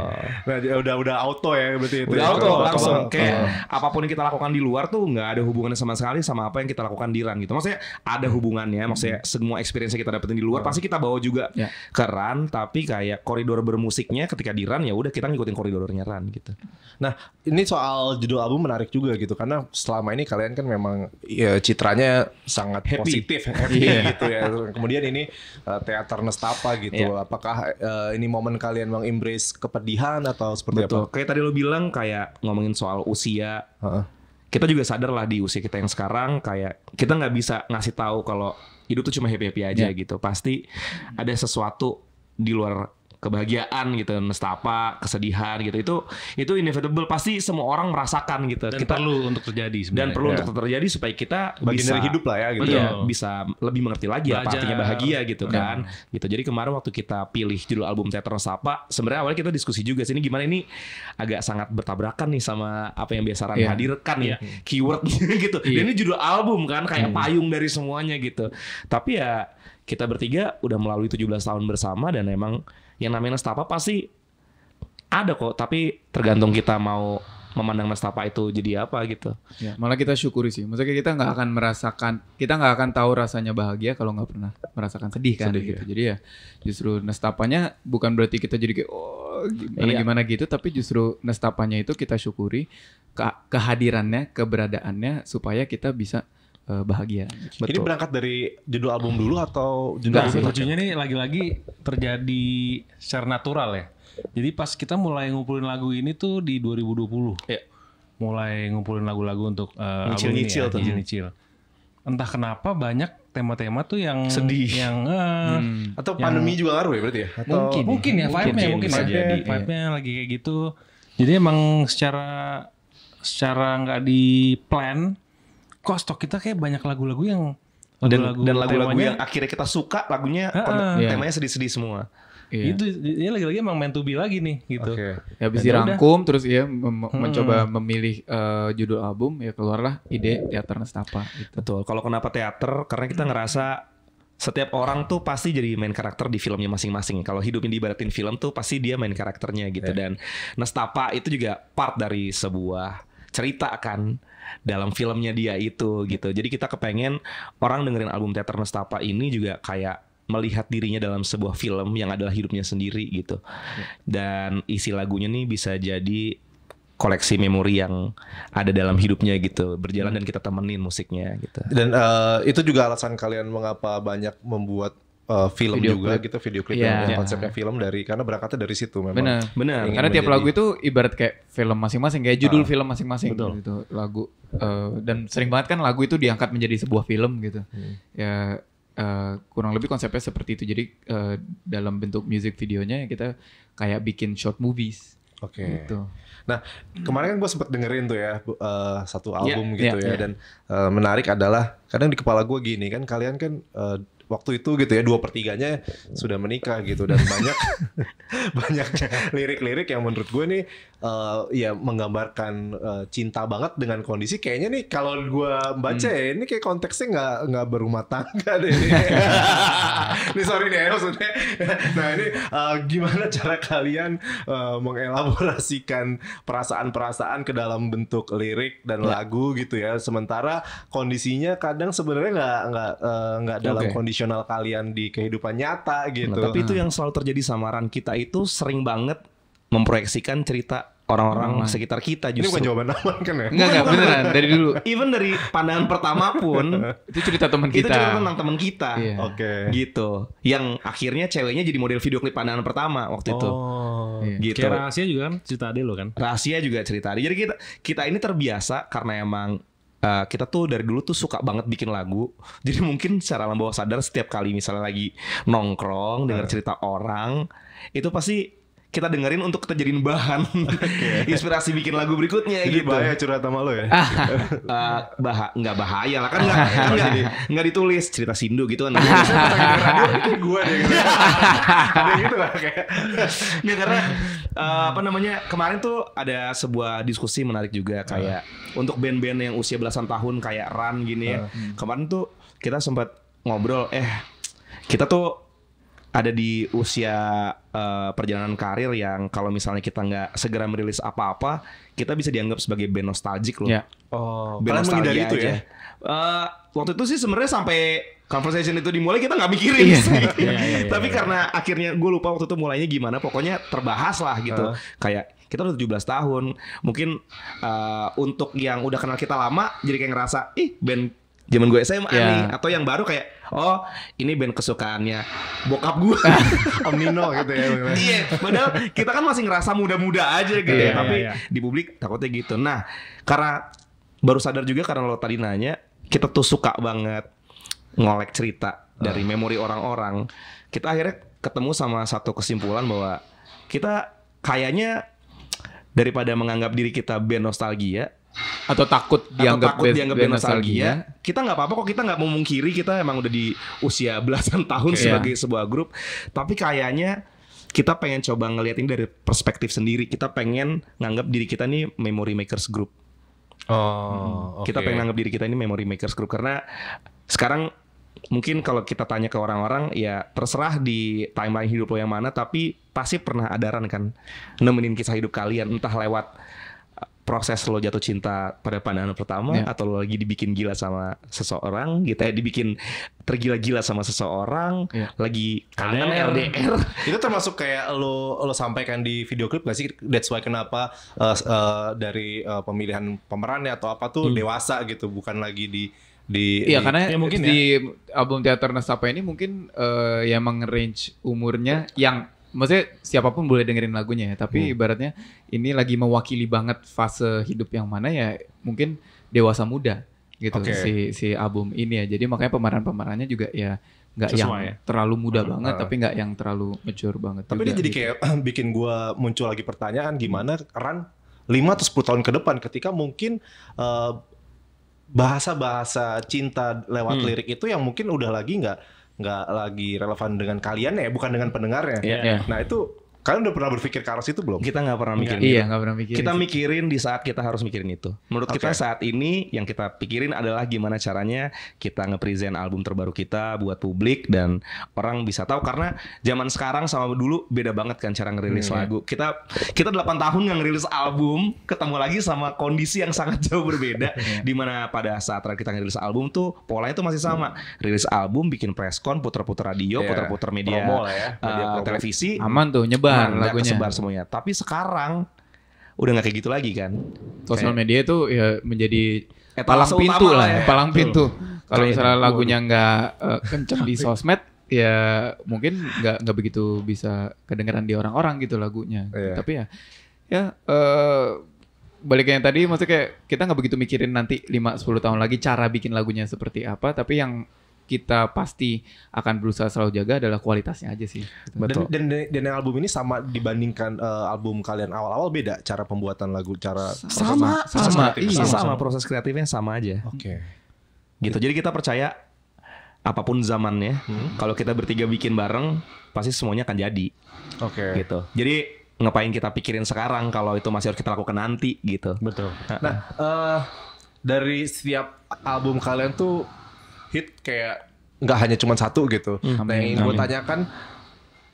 Nah, udah udah auto ya berarti itu. Udah ya. auto langsung auto. kayak uh. apapun yang kita lakukan di luar tuh nggak ada hubungannya sama sekali sama apa yang kita lakukan di run gitu. Maksudnya ada hmm. hubungannya, maksudnya hmm. semua experience yang kita dapetin di luar uh. pasti kita bawa juga yeah. ke run tapi kayak koridor bermusiknya ketika di run ya udah kita ngikutin koridornya run gitu. Nah, ini soal judul album menarik juga gitu karena selama ini kalian kan memang ya, citranya sangat happy. positif, [LAUGHS] happy yeah. gitu ya. Kemudian ini uh, teater nestapa gitu. Yeah. Apakah uh, ini momen kalian embrace kepedihan atau seperti Betul. apa? Kayak tadi lo bilang kayak ngomongin soal usia. Uh Kita juga sadar lah di usia kita yang sekarang kayak kita nggak bisa ngasih tahu kalau hidup tuh cuma happy happy aja yeah. gitu. Pasti ada sesuatu di luar kebahagiaan gitu, nestapa, kesedihan gitu itu itu inevitable pasti semua orang merasakan gitu. Dan kita perlu untuk terjadi sebenarnya. Dan perlu ya. untuk terjadi supaya kita bagian bisa, dari hidup lah ya gitu. Iya, ya. bisa lebih mengerti lagi Belajar. apa artinya bahagia gitu hmm. kan. Gitu. Jadi kemarin waktu kita pilih judul album Teater Nestapa, sebenarnya awalnya kita diskusi juga Ini gimana ini agak sangat bertabrakan nih sama apa yang biasa Rani yeah. hadirkan yeah. ya, iya. keyword [LAUGHS] gitu. Yeah. Dan ini judul album kan kayak hmm. payung dari semuanya gitu. Tapi ya kita bertiga udah melalui 17 tahun bersama dan emang yang namanya nestapa pasti ada kok tapi tergantung kita mau memandang nestapa itu jadi apa gitu ya, malah kita syukuri sih maksudnya kita nggak akan merasakan kita nggak akan tahu rasanya bahagia kalau nggak pernah merasakan sedih kan sedih, gitu. Ya. jadi ya justru nestapanya bukan berarti kita jadi kayak oh gimana iya. gitu tapi justru nestapanya itu kita syukuri ke kehadirannya keberadaannya supaya kita bisa uh, bahagia. Betul. Ini berangkat dari judul album dulu atau judul nah, album? Lucunya nih lagi-lagi terjadi secara natural ya. Jadi pas kita mulai ngumpulin lagu ini tuh di 2020. Iya. Mulai ngumpulin lagu-lagu untuk uh, eh, ngicil, album ngicil, ini ya, hmm. ngicil. Entah kenapa banyak tema-tema tuh yang sedih yang uh, hmm. atau pandemi yang, juga ngaruh ya berarti ya atau ya. mungkin mungkin ya vibe-nya mungkin, mungkin ya iya. vibe-nya lagi kayak gitu jadi emang secara secara nggak di plan kok stok kita kayak banyak lagu-lagu yang dan lagu, dan lagu-lagu yang akhirnya kita suka lagunya uh, temanya yeah. sedih-sedih semua. Iya. Itu dia ya lagi-lagi emang main to be lagi nih gitu. Okay. Ya, habis ya dirangkum terus ya mem hmm. mencoba memilih uh, judul album ya keluarlah ide teater nestapa gitu. Betul. Kalau kenapa teater? Karena kita ngerasa setiap orang tuh pasti jadi main karakter di filmnya masing-masing. Kalau hidupnya diibaratin film tuh pasti dia main karakternya gitu yeah. dan Nestapa itu juga part dari sebuah ceritakan dalam filmnya dia itu gitu. Jadi kita kepengen orang dengerin album Teater Nestapa ini juga kayak melihat dirinya dalam sebuah film yang adalah hidupnya sendiri gitu. Dan isi lagunya nih bisa jadi koleksi memori yang ada dalam hidupnya gitu berjalan dan hmm. kita temenin musiknya gitu dan uh, itu juga alasan kalian mengapa banyak membuat uh, film video juga clip. gitu video klip yeah. yang yeah. konsepnya iya. film dari karena berangkatnya dari situ memang. Benar. Benar. karena karena tiap lagu itu ibarat kayak film masing-masing kayak judul uh, film masing-masing gitu lagu uh, dan sering banget kan lagu itu diangkat menjadi sebuah film gitu. Hmm. Ya Uh, kurang lebih konsepnya seperti itu. Jadi uh, dalam bentuk music videonya ya kita kayak bikin short movies. Oke. Okay. Gitu. Nah kemarin kan gue sempet dengerin tuh ya uh, satu album yeah, gitu yeah, ya yeah. dan uh, menarik adalah kadang di kepala gue gini kan kalian kan uh, waktu itu gitu ya dua pertiganya sudah menikah gitu dan banyak [LAUGHS] banyak lirik-lirik yang menurut gue nih uh, ya menggambarkan uh, cinta banget dengan kondisi kayaknya nih kalau gue baca hmm. ya ini kayak konteksnya nggak nggak berumah tangga deh [LAUGHS] ini sorry nih maksudnya nah ini uh, gimana cara kalian uh, mengelaborasikan perasaan-perasaan ke dalam bentuk lirik dan ya. lagu gitu ya sementara kondisinya kadang sebenarnya nggak nggak nggak uh, dalam okay. kondisional kalian di kehidupan nyata gitu nah, tapi itu nah. yang selalu terjadi samaran kita itu sering banget memproyeksikan cerita orang-orang hmm. sekitar kita justru. Ini bukan jawaban aman kan ya? Enggak, enggak, beneran. Dari dulu. Even dari pandangan pertama pun. [LAUGHS] itu cerita teman kita. Itu cerita tentang teman kita. Iya. Oke. Okay. Gitu. Yang akhirnya ceweknya jadi model video klip pandangan pertama waktu oh, itu. Iya. Gitu. Kayak rahasia juga kan cerita Ade lo kan? Rahasia juga cerita Ade. Jadi kita kita ini terbiasa karena emang uh, kita tuh dari dulu tuh suka banget bikin lagu. Jadi mungkin secara alam bawah sadar setiap kali misalnya lagi nongkrong, dengar eh. cerita orang, itu pasti kita dengerin untuk kita jadiin bahan okay. [LAUGHS] inspirasi bikin lagu berikutnya jadi gitu. bahaya curhat sama lo ya? uh, ah, eh, bah nggak bahaya lah kan nggak kan nggak ditulis cerita sindu gitu kan. [LAUGHS] Iya. gue deh. [LAUGHS] gitu lah kayak. Nggak karena uh, apa namanya kemarin tuh ada sebuah diskusi menarik juga ah. kayak uh. untuk band-band yang usia belasan tahun kayak Run gini ya. Uh. Kemarin tuh kita sempat ngobrol eh kita tuh ada di usia uh, perjalanan karir yang kalau misalnya kita nggak segera merilis apa-apa, kita bisa dianggap sebagai band nostalgic loh. Yeah. Oh, band menghindari aja. itu ya. Uh, waktu itu sih sebenarnya sampai conversation itu dimulai kita nggak mikirin iya. sih. [LAUGHS] Iya, iya, Tapi karena akhirnya gue lupa waktu itu mulainya gimana, pokoknya terbahas lah gitu. Uh. Kayak kita udah 17 tahun, mungkin uh, untuk yang udah kenal kita lama jadi kayak ngerasa, ih band zaman gue SMA yeah. nih atau yang baru kayak oh ini band kesukaannya bokap gue [LAUGHS] om Nino gitu ya iya padahal kita kan masih ngerasa muda-muda aja gitu ya iya, tapi iya. di publik takutnya gitu nah karena baru sadar juga karena lo tadi nanya kita tuh suka banget ngolek cerita dari ah. memori orang-orang kita akhirnya ketemu sama satu kesimpulan bahwa kita kayaknya daripada menganggap diri kita band nostalgia atau takut dianggap atau takut dianggap nostalgia, nostalgia. kita nggak apa-apa kok kita nggak memungkiri kita emang udah di usia [LAUGHS] belasan tahun okay, iya. sebagai sebuah grup tapi kayaknya kita pengen coba ngeliatin ini dari perspektif sendiri kita pengen nganggap diri kita nih memory makers group oh okay. kita pengen nganggap diri kita ini memory makers group karena sekarang mungkin kalau kita tanya ke orang-orang ya terserah di timeline hidup lo yang mana tapi pasti pernah adaran kan nemenin kisah hidup kalian entah lewat proses lo jatuh cinta pada pandangan pertama yeah. atau lo lagi dibikin gila sama seseorang gitu ya dibikin tergila-gila sama seseorang yeah. lagi kangen LDR itu termasuk kayak lo lo sampaikan di video klip gak sih that's why kenapa uh, uh, dari uh, pemilihan pemerannya atau apa tuh hmm. dewasa gitu bukan lagi di di Iya karena ya mungkin ya. di ya. album teater Nasapa ini mungkin uh, ya meng-range umurnya iya. yang maksudnya siapapun boleh dengerin lagunya ya tapi hmm. ibaratnya ini lagi mewakili banget fase hidup yang mana ya mungkin dewasa muda gitu okay. si si album ini ya jadi makanya pemeran-pemerannya juga ya nggak yang ya? terlalu muda hmm, banget uh, tapi nggak yang terlalu mature banget tapi juga, ini jadi gitu. kayak [CLEARS THROAT] bikin gue muncul lagi pertanyaan hmm. gimana Ran 5 atau 10 tahun ke depan ketika mungkin uh, bahasa-bahasa cinta lewat hmm. lirik itu yang mungkin udah lagi nggak nggak lagi relevan dengan kalian ya bukan dengan pendengarnya yeah. Yeah. nah itu Kalian udah pernah berpikir ke arah situ belum? Kita nggak pernah mikirin. Iya, nggak pernah mikirin. Kita mikirin di saat kita harus mikirin itu. Menurut okay. kita saat ini yang kita pikirin adalah gimana caranya kita nge-present album terbaru kita buat publik dan orang bisa tahu karena zaman sekarang sama dulu beda banget kan cara ngerilis hmm. Iya. lagu. Kita kita 8 tahun nggak ngerilis album, ketemu lagi sama kondisi yang sangat [LAUGHS] jauh berbeda iya. di mana pada saat kita ngerilis album tuh polanya tuh masih sama. Rilis album, bikin press con, puter-puter radio, yeah. puter media, promo ya, media uh, televisi. Aman tuh nyebar lagunya nggak kesebar semuanya tapi sekarang udah nggak kayak gitu lagi kan sosial media itu ya menjadi eh, palang pintu lah ya, ya. palang pintu kalau misalnya lagunya nggak uh, [LAUGHS] kenceng di iya. sosmed ya mungkin nggak nggak begitu bisa kedengeran di orang-orang gitu lagunya yeah. tapi ya ya uh, eh, baliknya yang tadi maksudnya kayak kita nggak begitu mikirin nanti 5-10 tahun lagi cara bikin lagunya seperti apa tapi yang kita pasti akan berusaha selalu jaga adalah kualitasnya aja sih. Betul. Dan, dan dan album ini sama dibandingkan uh, album kalian awal-awal beda cara pembuatan lagu, cara sama sama sama, sama, sama, sama proses kreatifnya sama aja. Oke. Okay. Gitu. Jadi kita percaya apapun zamannya, hmm. kalau kita bertiga bikin bareng pasti semuanya akan jadi. Oke. Okay. Gitu. Jadi ngapain kita pikirin sekarang kalau itu masih harus kita lakukan nanti gitu. Betul. Nah, uh, dari setiap album kalian tuh hit kayak nggak hanya cuma satu gitu. Hmm. Nah yang gue tanyakan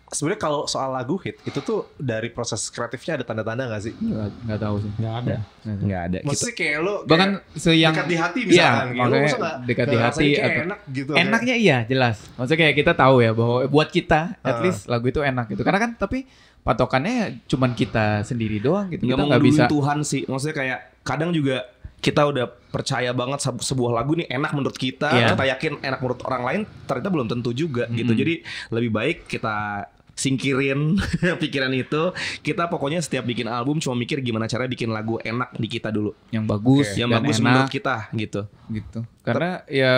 sebenarnya kalau soal lagu hit itu tuh dari proses kreatifnya ada tanda-tanda nggak sih? Nggak, tahu sih. Nggak ada. Nggak ada. Maksudnya kayak lo kayak bahkan seyang, dekat di hati iya, misalkan iya, gitu. dekat di hati atau, enak gitu. Enaknya kayak. iya jelas. Maksudnya kayak kita tahu ya bahwa buat kita at ah. least lagu itu enak gitu. Karena kan tapi patokannya cuman kita sendiri doang gitu. Nggak kita nggak bisa Tuhan sih. Maksudnya kayak kadang juga kita udah percaya banget sebuah lagu nih enak menurut kita, yeah. kita yakin enak menurut orang lain, ternyata belum tentu juga mm-hmm. gitu. Jadi lebih baik kita singkirin [LAUGHS] pikiran itu. Kita pokoknya setiap bikin album cuma mikir gimana cara bikin lagu enak di kita dulu. Yang bagus, okay. yang bagus enak. menurut kita gitu. Gitu. Karena Ter- ya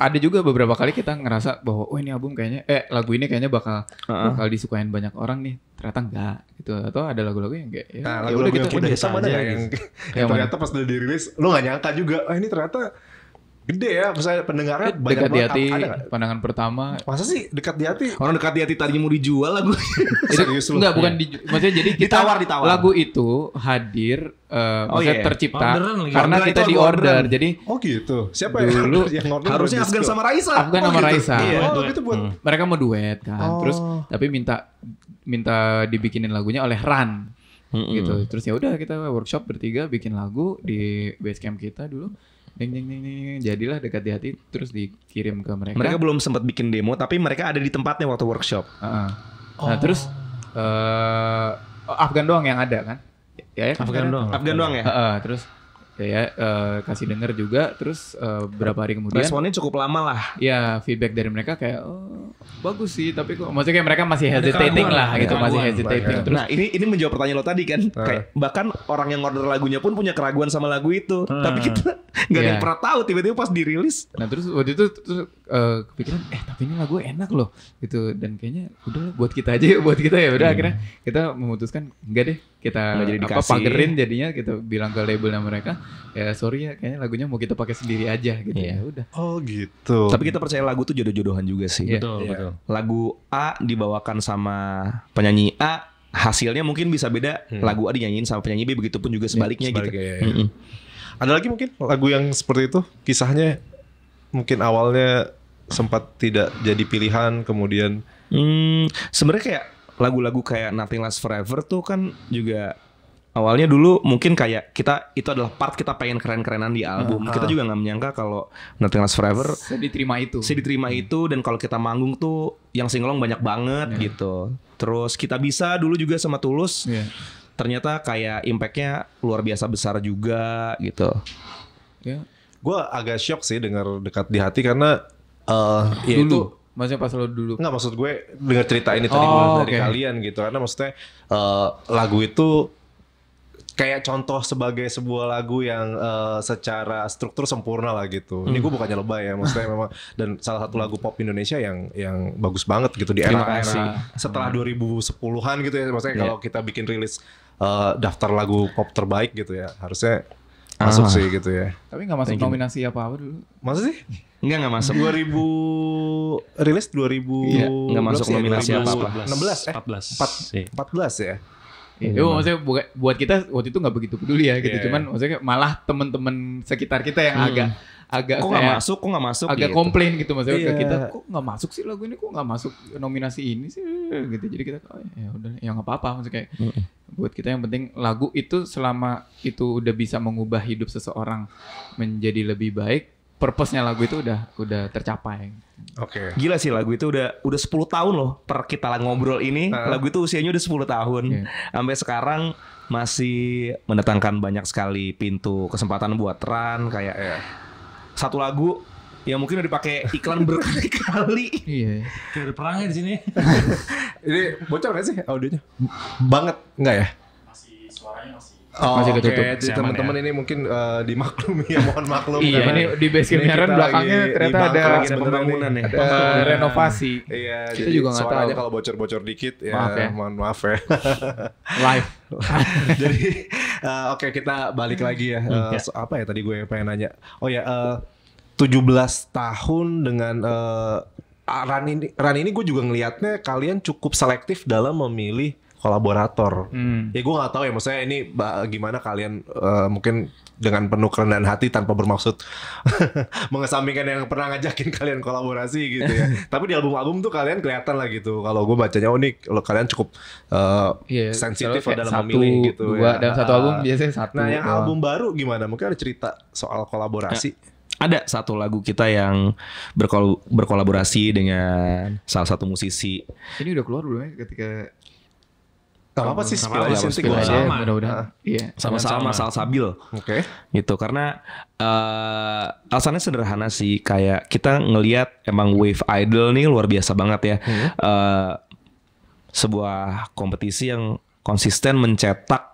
ada juga beberapa kali kita ngerasa bahwa oh ini album kayaknya eh lagu ini kayaknya bakal uh-uh. bakal disukain banyak orang nih ternyata enggak gitu atau ada lagu-lagu yang kayak ya, nah, ya lagu-lagu udah gitu udah sama aja ya yang, gitu. [LAUGHS] yang ternyata pas udah dirilis lu gak nyangka juga ah oh, ini ternyata Gede ya, misalnya pendengarnya dekat banyak dekat di hati, ada pandangan pertama. Masa sih dekat di hati? Orang dekat di hati tadinya mau dijual lagu. [LAUGHS] Serius lu. Enggak, bukan iya. dijual. Maksudnya jadi kita ditawar, ditawar. lagu itu hadir uh, oh, yeah. Iya. tercipta orderan, oh, karena kita di order. Jadi Oh gitu. Siapa ya? dulu, [LAUGHS] yang Harusnya Afgan sama Raisa. Afgan oh, sama gitu. Raisa. Iya. Oh, duet. gitu buat. Hmm. Mereka mau duet kan. Oh. Terus tapi minta minta dibikinin lagunya oleh Ran. Mm -hmm. gitu terus ya udah kita workshop bertiga bikin lagu di base camp kita dulu Neng, neng, neng, neng. Jadilah dekat di hati terus dikirim ke mereka. Mereka belum sempat bikin demo tapi mereka ada di tempatnya waktu workshop. uh huh Oh. Nah terus uh, Afgan doang yang ada kan? Ya, ya Afgan, Afgan doang. Afgan doang ya. Uh, huh terus ya uh, kasih denger juga terus uh, berapa hari kemudian responnya cukup lama lah ya feedback dari mereka kayak oh, bagus sih tapi kok maksudnya kayak mereka masih hesitating lah gitu ya, masih hesitating nah, terus, nah ini ini menjawab pertanyaan lo tadi kan uh. kayak bahkan orang yang order lagunya pun punya keraguan sama lagu itu hmm. tapi kita nggak yeah. pernah tahu tiba-tiba pas dirilis nah terus waktu itu terus uh, kepikiran eh tapi ini lagu enak loh gitu dan kayaknya udah buat kita aja buat kita ya udah hmm. akhirnya kita memutuskan enggak deh kita jadi apa pagerin jadinya kita gitu, bilang ke labelnya mereka ya sorry ya kayaknya lagunya mau kita pakai sendiri aja gitu iya. ya udah oh gitu tapi kita percaya lagu tuh jodoh-jodohan juga sih yeah. betul yeah. betul lagu A dibawakan sama penyanyi A hasilnya mungkin bisa beda hmm. lagu A dinyanyiin sama penyanyi B begitu pun juga sebaliknya, yeah, sebaliknya gitu ya, Mm -mm. ada lagi mungkin lagu yang seperti itu kisahnya mungkin awalnya sempat tidak jadi pilihan kemudian hmm, sebenarnya kayak lagu-lagu kayak Nothing Last Forever tuh kan juga awalnya dulu mungkin kayak kita itu adalah part kita pengen keren-kerenan di album. Uh, uh. Kita ah. juga nggak menyangka kalau Nothing Last Forever saya diterima itu. Saya diterima hmm. itu dan kalau kita manggung tuh yang singlong banyak banget yeah. gitu. Terus kita bisa dulu juga sama Tulus. Yeah. Ternyata kayak impactnya luar biasa besar juga gitu. Yeah. Gue agak shock sih dengar dekat di hati karena uh, ya dulu. itu Maksudnya pas lo dulu? Enggak maksud gue denger cerita ini tadi oh, dari okay. kalian gitu. Karena maksudnya uh, lagu itu kayak contoh sebagai sebuah lagu yang uh, secara struktur sempurna lah gitu. Hmm. Ini gue bukannya lebay ya, maksudnya memang [LAUGHS] dan salah satu lagu pop Indonesia yang yang bagus banget gitu di era-era era setelah 2010-an hmm. gitu ya. Maksudnya yeah. kalau iya. kita bikin rilis uh, daftar lagu pop terbaik gitu ya, harusnya masuk ah. sih gitu ya. Tapi nggak masuk Thank nominasi apa-apa dulu. Masuk sih? Enggak nggak masuk. 2000 rilis 2000 iya, nggak masuk ya, nominasi apa-apa. 16 eh 14. 14 iya. ya. Iya, yeah, maksudnya buat kita waktu itu nggak begitu peduli ya gitu. Yeah. Iya. Cuman maksudnya malah teman-teman sekitar kita yang hmm. agak agak kok nggak masuk, kok nggak masuk, agak gitu. komplain gitu maksudnya yeah. ke iya. kita, kok nggak masuk sih lagu ini, kok nggak masuk nominasi ini sih, gitu. Jadi kita oh, ya udah, ya nggak apa-apa maksudnya. Mm. Buat kita yang penting lagu itu selama itu udah bisa mengubah hidup seseorang menjadi lebih baik, purpose-nya lagu itu udah udah tercapai. Oke. Okay. Gila sih lagu itu udah udah 10 tahun loh per kita ngobrol ini. Uh. Lagu itu usianya udah 10 tahun. Yeah. Sampai sekarang masih mendatangkan banyak sekali pintu kesempatan buat Ran kayak yeah satu lagu yang mungkin udah dipakai iklan berkali-kali. Iya. Kayak ada perangnya di sini. [LAUGHS] Ini bocor gak sih audionya? Banget enggak ya? Oh, masih ketutup. Okay. Jadi ya. teman-teman ya. ini mungkin uh, dimaklumi ya mohon maklum Iya, ini di base game Heron belakangnya ternyata ada pembangunan ya. Ada, renovasi. Iya, kita juga nggak tahu. kalau bocor-bocor dikit ya maaf ya. mohon maaf ya. [LAUGHS] Live. [LAUGHS] jadi uh, oke okay, kita balik lagi ya. Uh, so, apa ya tadi gue pengen nanya. Oh ya tujuh 17 tahun dengan uh, ah, Ran ini, Ran ini gue juga ngelihatnya kalian cukup selektif dalam memilih kolaborator. Hmm. Ya gue nggak tahu ya maksudnya ini gimana kalian uh, mungkin dengan penuh kerendahan hati tanpa bermaksud [LAUGHS] mengesampingkan yang pernah ngajakin kalian kolaborasi gitu ya. [LAUGHS] Tapi di album-album tuh kalian kelihatan lah gitu. Kalau gue bacanya oh nih kalau kalian cukup uh, eh, yeah, sensitif dalam satu, memilih gitu dua, ya. Dalam satu album biasanya satu. Nah, yang album baru gimana? Mungkin ada cerita soal kolaborasi. Nah ada satu lagu kita yang berkol berkolaborasi dengan salah satu musisi. Ini udah keluar belum ya ketika Gak apa sih spill aja sih gue sama. Mudah-mudahan. Nah. Iya. Sama-sama Sal Sabil. Oke. Okay. Gitu karena uh, alasannya sederhana sih kayak kita ngelihat emang Wave Idol nih luar biasa banget ya. Hmm. Uh, sebuah kompetisi yang konsisten mencetak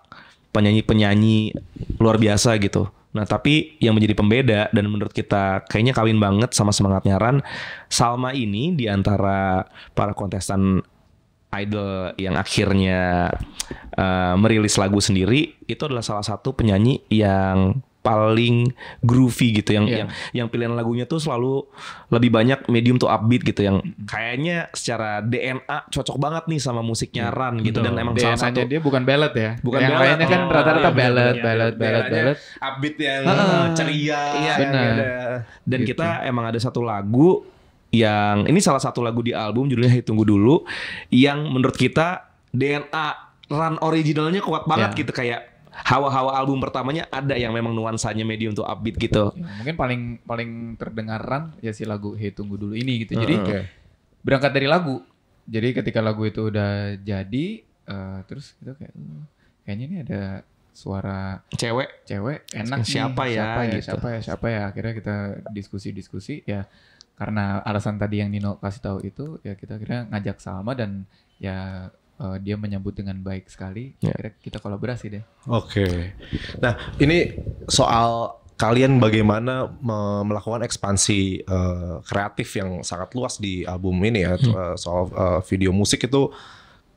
penyanyi-penyanyi luar biasa gitu. Nah tapi yang menjadi pembeda dan menurut kita kayaknya kawin banget sama semangatnya Ran Salma ini diantara para kontestan idol yang akhirnya uh, merilis lagu sendiri itu adalah salah satu penyanyi yang paling groovy gitu yang yeah. yang yang pilihan lagunya tuh selalu lebih banyak medium tuh upbeat gitu yang kayaknya secara DNA cocok banget nih sama musiknya Run gitu Betul. dan emang DNA salah satu dia bukan ballad ya bukan yang lainnya kan oh, rata-rata iya, ballad, iya, ballad, iya, ballad, ballad, upbeat yang ah, ceria iya, benar. Ada. dan gitu. kita emang ada satu lagu yang ini salah satu lagu di album judulnya Hey Tunggu Dulu yang menurut kita DNA run originalnya kuat banget yeah. gitu kayak hawa-hawa album pertamanya ada yang memang nuansanya medium untuk upbeat gitu. Ya, mungkin paling paling terdengaran ya si lagu Hey Tunggu Dulu ini gitu. Jadi okay. berangkat dari lagu. Jadi ketika lagu itu udah jadi uh, terus gitu kayak hmm, kayaknya ini ada suara cewek cewek enak siapa nih, ya siapa ya gitu. siapa ya siapa ya akhirnya kita diskusi diskusi ya karena alasan tadi yang Nino kasih tahu itu ya kita kira ngajak sama dan ya uh, dia menyambut dengan baik sekali. Yeah. kira kita kolaborasi deh. Oke. Okay. Nah ini soal kalian bagaimana melakukan ekspansi uh, kreatif yang sangat luas di album ini ya hmm. Eh, soal uh, video musik itu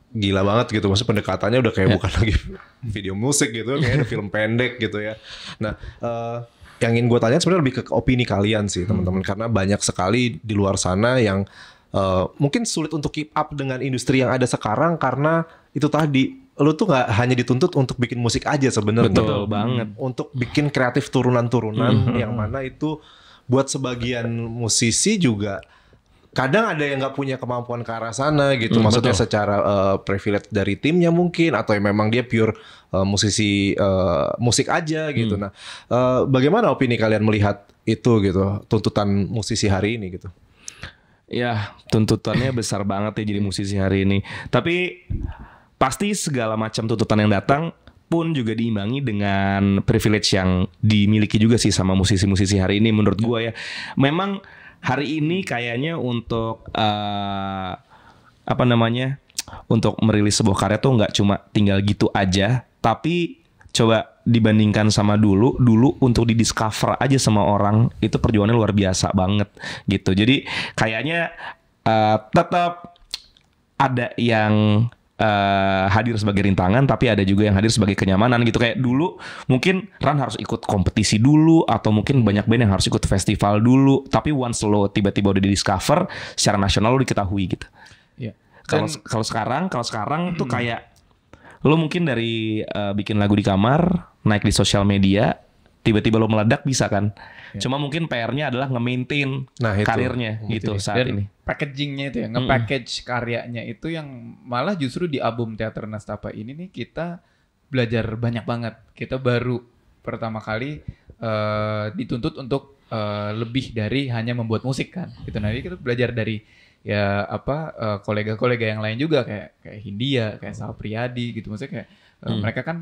gila banget gitu maksud pendekatannya udah kayak yeah. bukan lagi [LAUGHS] video musik gitu kayak film pendek gitu ya nah uh, yang ingin gue tanya sebenarnya lebih ke opini kalian sih hmm. teman-teman hmm. karena banyak sekali di luar sana yang uh, mungkin sulit untuk keep up dengan industri yang ada sekarang karena itu tadi lu tuh nggak hanya dituntut untuk bikin musik aja sebenarnya betul hmm. banget untuk bikin kreatif turunan-turunan -hmm. yang mana itu buat sebagian musisi juga kadang ada yang nggak punya kemampuan ke arah sana gitu hmm, maksudnya betul. secara uh, privilege dari timnya mungkin atau yang memang dia pure Eh, musisi uh, musik aja gitu. Hmm. Nah, uh, bagaimana opini kalian melihat itu gitu, tuntutan musisi hari ini gitu? Ya, tuntutannya [LAUGHS] besar banget ya jadi musisi hari ini. Tapi pasti segala macam tuntutan yang datang pun juga diimbangi dengan privilege yang dimiliki juga sih sama musisi-musisi hari ini menurut ya. gua ya. Memang hari ini kayaknya untuk uh, apa namanya? untuk merilis sebuah karya tuh nggak cuma tinggal gitu aja, tapi coba dibandingkan sama dulu, dulu untuk di discover aja sama orang itu perjuangannya luar biasa banget gitu. Jadi kayaknya uh, tetap ada yang uh, hadir sebagai rintangan tapi ada juga yang hadir sebagai kenyamanan gitu kayak dulu mungkin Ran harus ikut kompetisi dulu atau mungkin banyak band yang harus ikut festival dulu tapi once lo tiba-tiba udah di discover secara nasional lo diketahui gitu kalau kalau sekarang, kalau sekarang tuh kayak lo mungkin dari uh, bikin lagu di kamar, naik di sosial media, tiba-tiba lo meledak bisa kan. Ya. Cuma mungkin PR-nya adalah nge-maintain nah, itu, karirnya gitu saat Dan ini. Packagingnya itu ya, nge-package mm karyanya itu yang malah justru di album Teater Nastapa ini nih kita belajar banyak banget. Kita baru pertama kali uh, dituntut untuk uh, lebih dari hanya membuat musik kan. Gitu. Nah, kita belajar dari ya apa eh, kolega-kolega uh, yang lain juga kayak kayak Hindia, kayak hmm. Sal Priadi gitu maksudnya kayak uh, hmm. mereka kan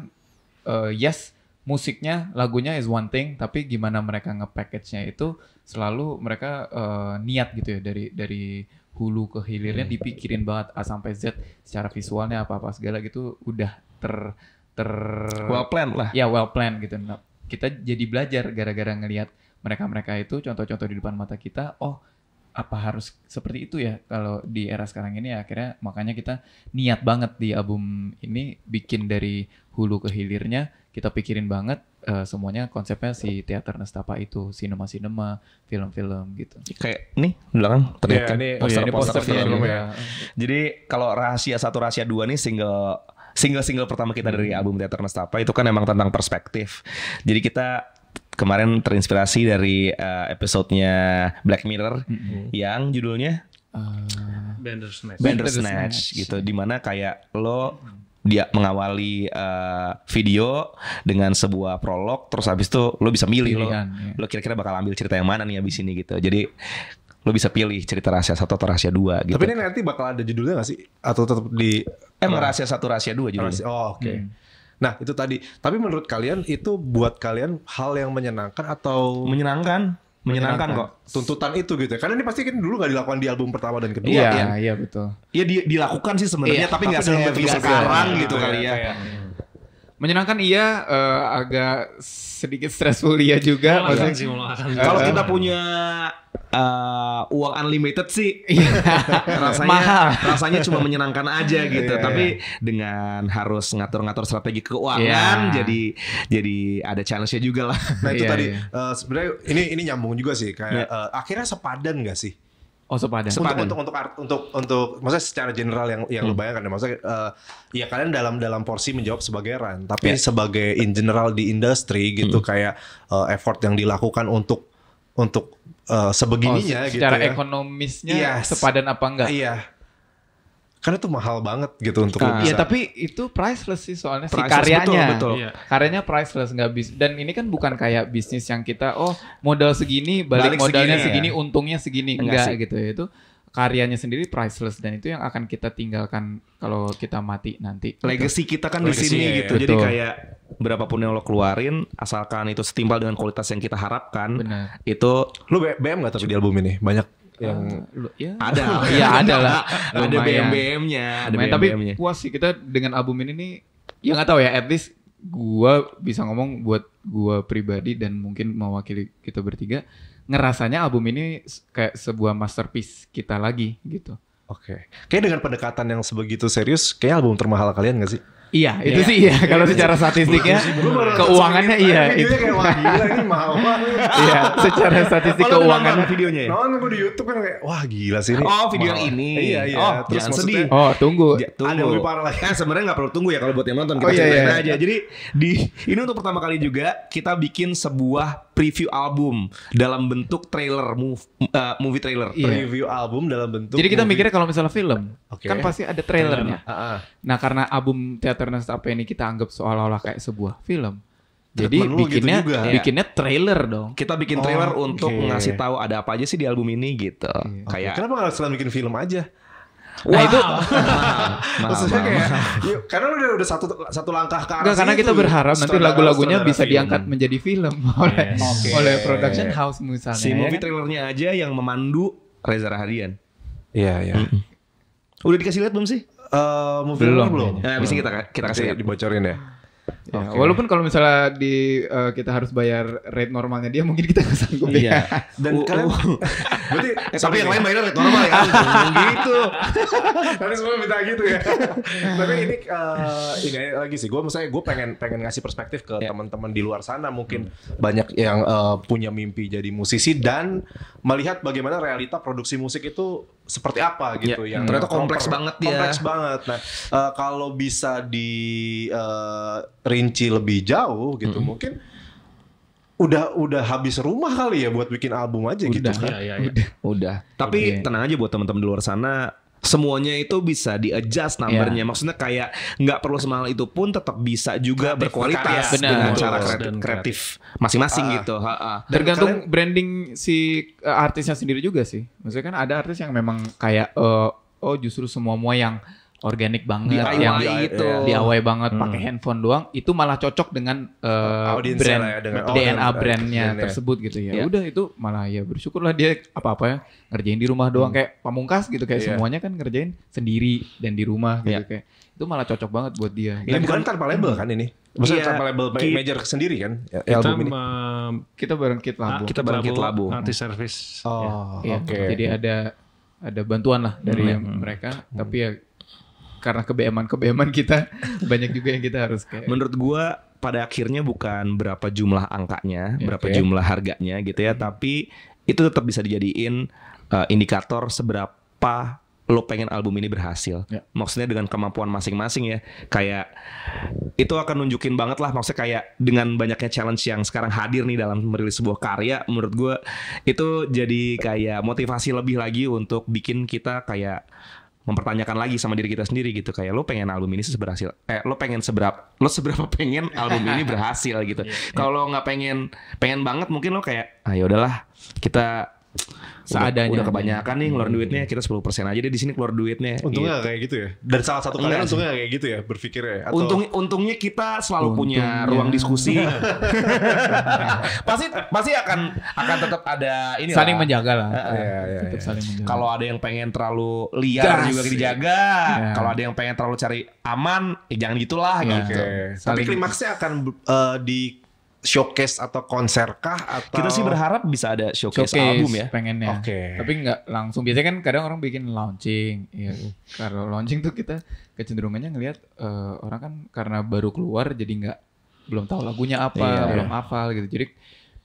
uh, yes musiknya lagunya is one thing tapi gimana mereka ngepackage-nya itu selalu mereka uh, niat gitu ya dari dari hulu ke hilirnya hmm. dipikirin banget A sampai Z secara visualnya apa-apa segala gitu udah ter ter well planned lah. Ya well planned gitu. Nah, kita jadi belajar gara-gara ngelihat mereka-mereka itu contoh-contoh di depan mata kita, oh apa harus seperti itu ya kalau di era sekarang ini akhirnya makanya kita niat banget di album ini bikin dari hulu ke hilirnya kita pikirin banget uh, semuanya konsepnya si teater nestapa itu sinema sinema film-film gitu kayak nih belakang terlihat yeah, kan ini, poster, oh iya, poster, poster, film, ya. jadi kalau rahasia satu rahasia dua nih single single-single pertama kita dari hmm. album Teater Nestapa itu kan emang tentang perspektif. Jadi kita kemarin terinspirasi dari uh, episodenya Black Mirror mm-hmm. yang judulnya uh, eh, Bender Snatch gitu, iya. dimana kayak lo dia mengawali uh, video dengan sebuah prolog terus habis itu lo bisa milih lo iya. lo kira-kira bakal ambil cerita yang mana nih abis ini gitu jadi lo bisa pilih cerita rahasia satu atau rahasia dua gitu tapi ini nanti bakal ada judulnya gak sih atau tetap di emang rahasia satu rahasia dua judulnya rahasia, oh oke okay. hmm. Nah, itu tadi. Tapi menurut kalian itu buat kalian hal yang menyenangkan atau menyenangkan? Menyenangkan, menyenangkan kok tuntutan itu gitu ya. Karena ini pasti kan dulu nggak dilakukan di album pertama dan kedua iya, kan. Iya, betul. Iya dilakukan sih sebenarnya iya, tapi nggak sehebat sekarang ya, gitu iya, kali ya. ya menyenangkan iya uh, agak sedikit stressful iya juga eh, kalau kita punya uh, uang unlimited sih iya. [LAUGHS] rasanya Mahal. rasanya cuma menyenangkan aja iya. gitu yeah, tapi dengan harus ngatur-ngatur strategi keuangan yeah. jadi jadi ada challenge-nya juga lah nah itu yeah, tadi yeah. Iya. uh, sebenarnya ini ini nyambung juga sih kayak yeah. uh, akhirnya sepadan gak sih Oh sepadan. sepadan. Untuk, untuk untuk untuk untuk maksudnya secara general yang yang hmm. lu bayangkan maksudnya uh, ya kalian dalam dalam porsi menjawab sebagai run, tapi yeah. sebagai in general di industri gitu hmm. kayak uh, effort yang dilakukan untuk untuk uh, sebegininya oh, secara gitu. Secara ya. ekonomisnya yes. sepadan apa enggak? Iya karena itu mahal banget gitu untuk nah, iya, bisa. tapi itu priceless sih soalnya priceless, si karyanya. Betul, betul. Iya. iya. Karyanya priceless nggak bis. Dan ini kan bukan kayak bisnis yang kita oh modal segini balik, balik modalnya segini, segini ya. untungnya segini enggak, gitu ya itu karyanya sendiri priceless dan itu yang akan kita tinggalkan kalau kita mati nanti. Legacy kita kan di sini iya, iya. gitu. Iya. Jadi kayak berapapun yang lo keluarin asalkan itu setimpal dengan kualitas yang kita harapkan Benar. itu lo BM gak tapi di album ini banyak yang uh, ya. ada [LAUGHS] ya ada lah ada BM BM-nya ada BM tapi puas sih kita dengan album ini nih ya nggak tahu ya at least gua bisa ngomong buat gua pribadi dan mungkin mewakili kita bertiga ngerasanya album ini kayak sebuah masterpiece kita lagi gitu. Oke. Okay. Kayak dengan pendekatan yang sebegitu serius, kayak album termahal kalian gak sih? Iya, iya, itu yeah. sih iya. iya. Kalau yeah, secara statistiknya keuangannya iya. Itu kayak wah gila ini mahal Iya, secara statistik keuangan videonya ya. Nonton gue di YouTube kan kayak wah gila sih ini. Oh, video yang ini. Iya, iya. Oh, terus jangan sedih. Oh, tunggu. tunggu. Ada lebih parah lagi. Kan sebenarnya nggak perlu tunggu ya kalau buat yang nonton oh, kita oh, iya, iya. aja. Jadi di ini untuk pertama kali juga kita bikin sebuah preview album dalam bentuk trailer move, uh, movie trailer. Yeah. Preview album dalam bentuk. Jadi kita movie. mikirnya kalau misalnya film, okay. kan pasti ada trailernya. Uh, uh. Nah karena album teater apa ini kita anggap seolah-olah kayak sebuah film. Jadi gitu bikinnya gitu juga. Iya. bikinnya trailer dong. Kita bikin trailer oh, untuk okay. ngasih tahu ada apa aja sih di album ini gitu. yeah. Kayak okay. kenapa nggak selalu bikin film aja? Nah itu [LAUGHS] maksudnya kayak yuk, karena udah udah satu satu langkah ke arah Nggak, karena kita berharap nanti lagu-lagunya bisa film. diangkat menjadi film [LAUGHS] oleh okay. oleh production house misalnya. Si ya. movie trailernya aja yang memandu Reza Rahadian. Iya iya. Mm hmm Udah dikasih lihat belum sih? Uh, movie belum. Belum. Ya, nah, bisa kita kita kasih iya, dibocorin ya. Ya, okay. Walaupun kalau misalnya di uh, kita harus bayar rate normalnya dia mungkin kita nggak sanggup. ya iya. [LAUGHS] Dan uh, kalian uh, [LAUGHS] berarti eh, tapi yang ya? lain bayar rate normal ya. Kan? [LAUGHS] gitu. Tapi semua minta gitu ya. tapi ini uh, ini lagi sih. Gue misalnya gue pengen pengen ngasih perspektif ke yeah. teman-teman di luar sana mungkin hmm. banyak yang uh, punya mimpi jadi musisi dan melihat bagaimana realita produksi musik itu seperti apa ya. gitu yeah. yang ternyata kompleks, kompleks banget ya Kompleks banget. Nah uh, kalau bisa di uh, rinci lebih jauh gitu mm -hmm. mungkin udah udah habis rumah kali ya buat bikin album aja gitu udah, gitu kan. Ya, ya, ya. Udah. udah. Tapi udah. tenang aja buat teman-teman di luar sana semuanya itu bisa di adjust iya. numbernya yeah. maksudnya kayak nggak perlu semahal itu pun tetap bisa juga kreatif, berkualitas iya, benar, dengan betul, cara kreatif, masing-masing uh, gitu ha, uh. tergantung kalian, branding si eh, artisnya sendiri juga sih maksudnya kan ada artis yang memang kayak uh, oh justru semua semua yang organik banget DIY yang itu DIY banget hmm. pakai handphone doang itu malah cocok dengan uh, eh, Audience brand ya, dengan DNA brandnya brand ya. tersebut gitu ya. ya udah itu malah ya bersyukurlah dia apa apa ya ngerjain di rumah doang hmm. kayak pamungkas gitu kayak yeah. semuanya kan ngerjain sendiri dan di rumah gitu yeah. kayak itu malah cocok banget buat dia. Ini gitu. bukan tanpa label kan ini? Maksudnya yeah, tanpa label kit, major sendiri kan? Ya, kita album ini. kita bareng kit labu. Kita bareng kit labu. Nanti service. Oh, ya. oke. Iya, okay. Jadi ada ada bantuan lah dari hmm. mereka, hmm. tapi ya karena kebeaman-kebeaman kita banyak juga yang kita harus kayak menurut gua pada akhirnya bukan berapa jumlah angkanya, okay. Ya, berapa jumlah harganya gitu ya, hmm. tapi itu tetap bisa dijadiin uh, indikator seberapa lo pengen album ini berhasil. Ya. Maksudnya dengan kemampuan masing-masing ya. Kayak itu akan nunjukin banget lah maksudnya kayak dengan banyaknya challenge yang sekarang hadir nih dalam merilis sebuah karya menurut gue itu jadi kayak motivasi lebih lagi untuk bikin kita kayak mempertanyakan lagi sama diri kita sendiri gitu kayak lo pengen album ini seberhasil eh lo pengen seberapa lo seberapa [LAUGHS] pengen album ini berhasil gitu yeah. Iya. kalau nggak pengen pengen banget mungkin lo kayak ah ya udahlah kita seadanya. Udah, udah kebanyakan nih ngeluarin duitnya, kita 10% aja deh di sini keluar duitnya. Untungnya gitu. kayak gitu ya. Dan salah satu kalian untungnya kayak gitu ya berpikirnya. Ya? Atau... Untung untungnya kita selalu untungnya. punya ruang diskusi. Iya. [LAUGHS] pasti pasti akan akan tetap ada ini saling menjaga lah. Uh, ya, saling menjaga. Kalau ada yang pengen terlalu liar Gas. juga dijaga. Ya. Kalau ada yang pengen terlalu cari aman, eh, jangan gitulah ya. gitu. Okay. Tapi klimaksnya akan uh, di showcase atau konser kah atau kita sih berharap bisa ada showcase, showcase album ya pengennya oke okay. tapi nggak langsung biasanya kan kadang orang bikin launching ya kalau launching tuh kita kecenderungannya ngelihat uh, orang kan karena baru keluar jadi nggak belum tahu lagunya apa yeah. belum hafal gitu jadi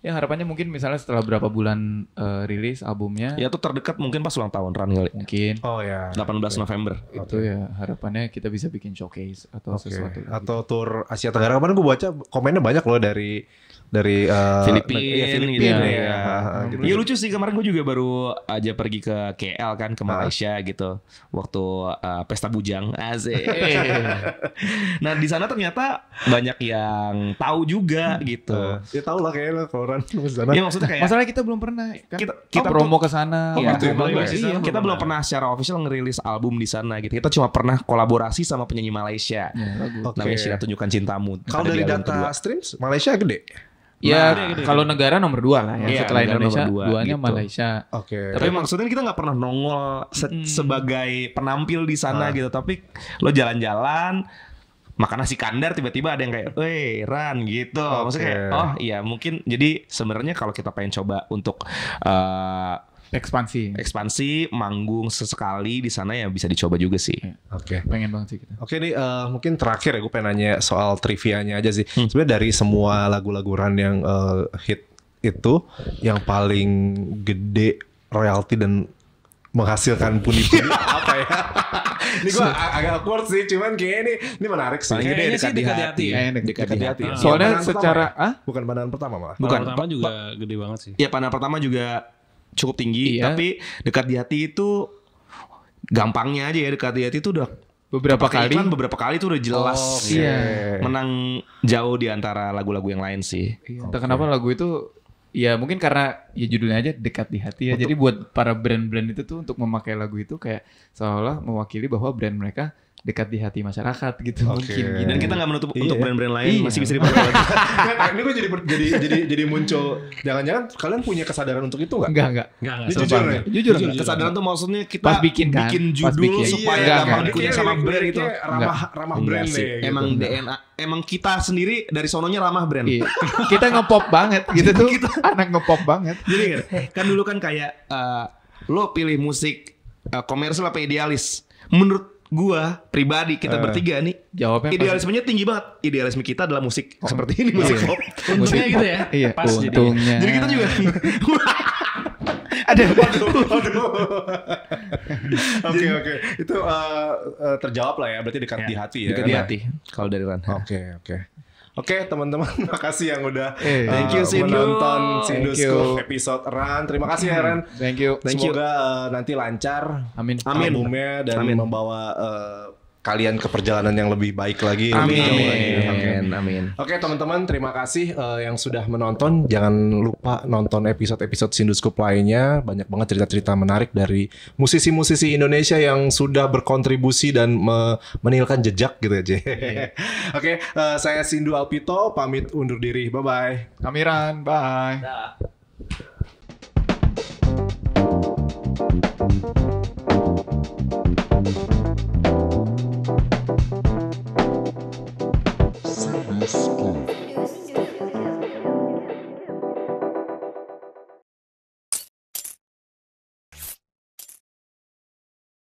Ya harapannya mungkin misalnya setelah berapa bulan uh, rilis albumnya. Ya itu terdekat mungkin pas ulang tahun Run kali. Mungkin. Oh ya. 18 okay. November. Itu ya harapannya kita bisa bikin showcase atau okay. sesuatu. Atau gitu. tour Asia Tenggara kemarin gue baca komennya banyak loh dari dari uh, Filipina, ya, Filipina ah, gitu ya. Ya, gitu. ya lucu sih kemarin gue juga baru aja pergi ke KL kan ke ah. Malaysia ah. gitu waktu uh, pesta bujang asik. [LAUGHS] nah di sana ternyata banyak yang tahu juga hmm. gitu. Ah. ya tahu lah kayaknya koran di sana. Ya maksudnya kayak masalah kita belum pernah kan? kita, oh, kita oh, iya, gitu. promo ke iya, sana. Ya, gitu, ya, iya, kita belum pernah secara official ngerilis album di sana gitu. Kita cuma pernah kolaborasi sama penyanyi Malaysia. Ya, okay. Namanya Sila Tunjukkan Cintamu. Kalau dari data kedua. streams Malaysia gede. Ya nah, kalau negara nomor dua lah ya ya setelah Indonesia dua, duanya gitu. Malaysia. Oke. Okay. Tapi, maksudnya kita nggak pernah nongol se hmm. sebagai penampil di sana hmm. gitu. Tapi lo jalan-jalan makan nasi kandar tiba-tiba ada yang kayak, eh, Ran" gitu. Okay. Maksudnya kayak, "Oh, iya, mungkin jadi sebenarnya kalau kita pengen coba untuk uh, Ekspansi. Ekspansi, manggung sesekali di sana ya bisa dicoba juga sih. Iya. Oke. Okay. Pengen banget sih kita. Oke okay, nih uh, mungkin terakhir ya gue pengen nanya soal trivianya aja sih. Hmm. Sebenarnya dari semua lagu-lagu Run yang uh, hit itu yang paling gede royalti dan menghasilkan pundi-pundi [LAUGHS] apa ya? ini gue agak awkward sih, cuman kayaknya ini ini menarik sih. kayaknya sih dekat, dekat di hati. hati. Eh, dekat, dekat di hati. hati. Soalnya secara ah bukan pandangan pertama malah. Bukan pandangan pertama juga gede banget sih. Ya pandangan pertama juga cukup tinggi iya. tapi dekat di hati itu gampangnya aja ya dekat di hati itu udah beberapa kali iklan, beberapa kali tuh udah jelas oh, okay. Iya. Iya. menang jauh di antara lagu-lagu yang lain sih. Iya. Okay. Kenapa lagu itu ya mungkin karena ya judulnya aja dekat di hati ya. Untuk, Jadi buat para brand-brand itu tuh untuk memakai lagu itu kayak seolah mewakili bahwa brand mereka dekat di hati masyarakat gitu okay. mungkin gitu. dan kita nggak menutup iya. untuk brand-brand lain iya. masih bisa dipakai [LAUGHS] ini gue jadi jadi jadi jadi muncul jangan-jangan kalian punya kesadaran untuk itu nggak nggak nggak nggak jujur ya jujur, jujur kesadaran tuh maksudnya kita Pas bikin, kan? bikin judul Pas bikin. supaya iya, gampang dikunyah sama iya, brand itu iya, ramah ramah brand sih ya, gitu. emang DNA emang kita sendiri dari sononya ramah brand iya. kita ngepop banget gitu tuh anak ngepop banget jadi kan dulu kan kayak eh, lo pilih musik eh, komersil apa idealis menurut gua pribadi kita uh, bertiga nih jawabnya idealismenya pasti. tinggi banget idealisme kita adalah musik oh. seperti ini musik iya. pop untungnya gitu ya iya, pas untungnya. jadi kita juga [LAUGHS] ada waduh [LAUGHS] oke oke itu uh, uh, terjawab lah ya berarti dekat ya, di hati ya dekat di iya. hati kalau dari Ran oke okay, oke okay. Oke okay, teman-teman, [LAUGHS] makasih yang udah hey, eh, eh, thank you, uh, menonton Sindu episode Ran. Terima kasih ya hmm, Ran. Thank you. Thank Semoga you. Uh, eh, nanti lancar. Amin. Amin. Albumnya dan Amin. membawa uh, kalian ke perjalanan yang lebih baik lagi. Amin. Amin. Amin. Oke teman-teman, terima kasih uh, yang sudah menonton. Jangan lupa nonton episode-episode Sinduskop lainnya. Banyak banget cerita-cerita menarik dari musisi-musisi Indonesia yang sudah berkontribusi dan me menilkan jejak gitu aja. Ya, yeah. [LAUGHS] Oke, uh, saya Sindu Alpito pamit undur diri. Bye-bye. Kamiran, bye. Da.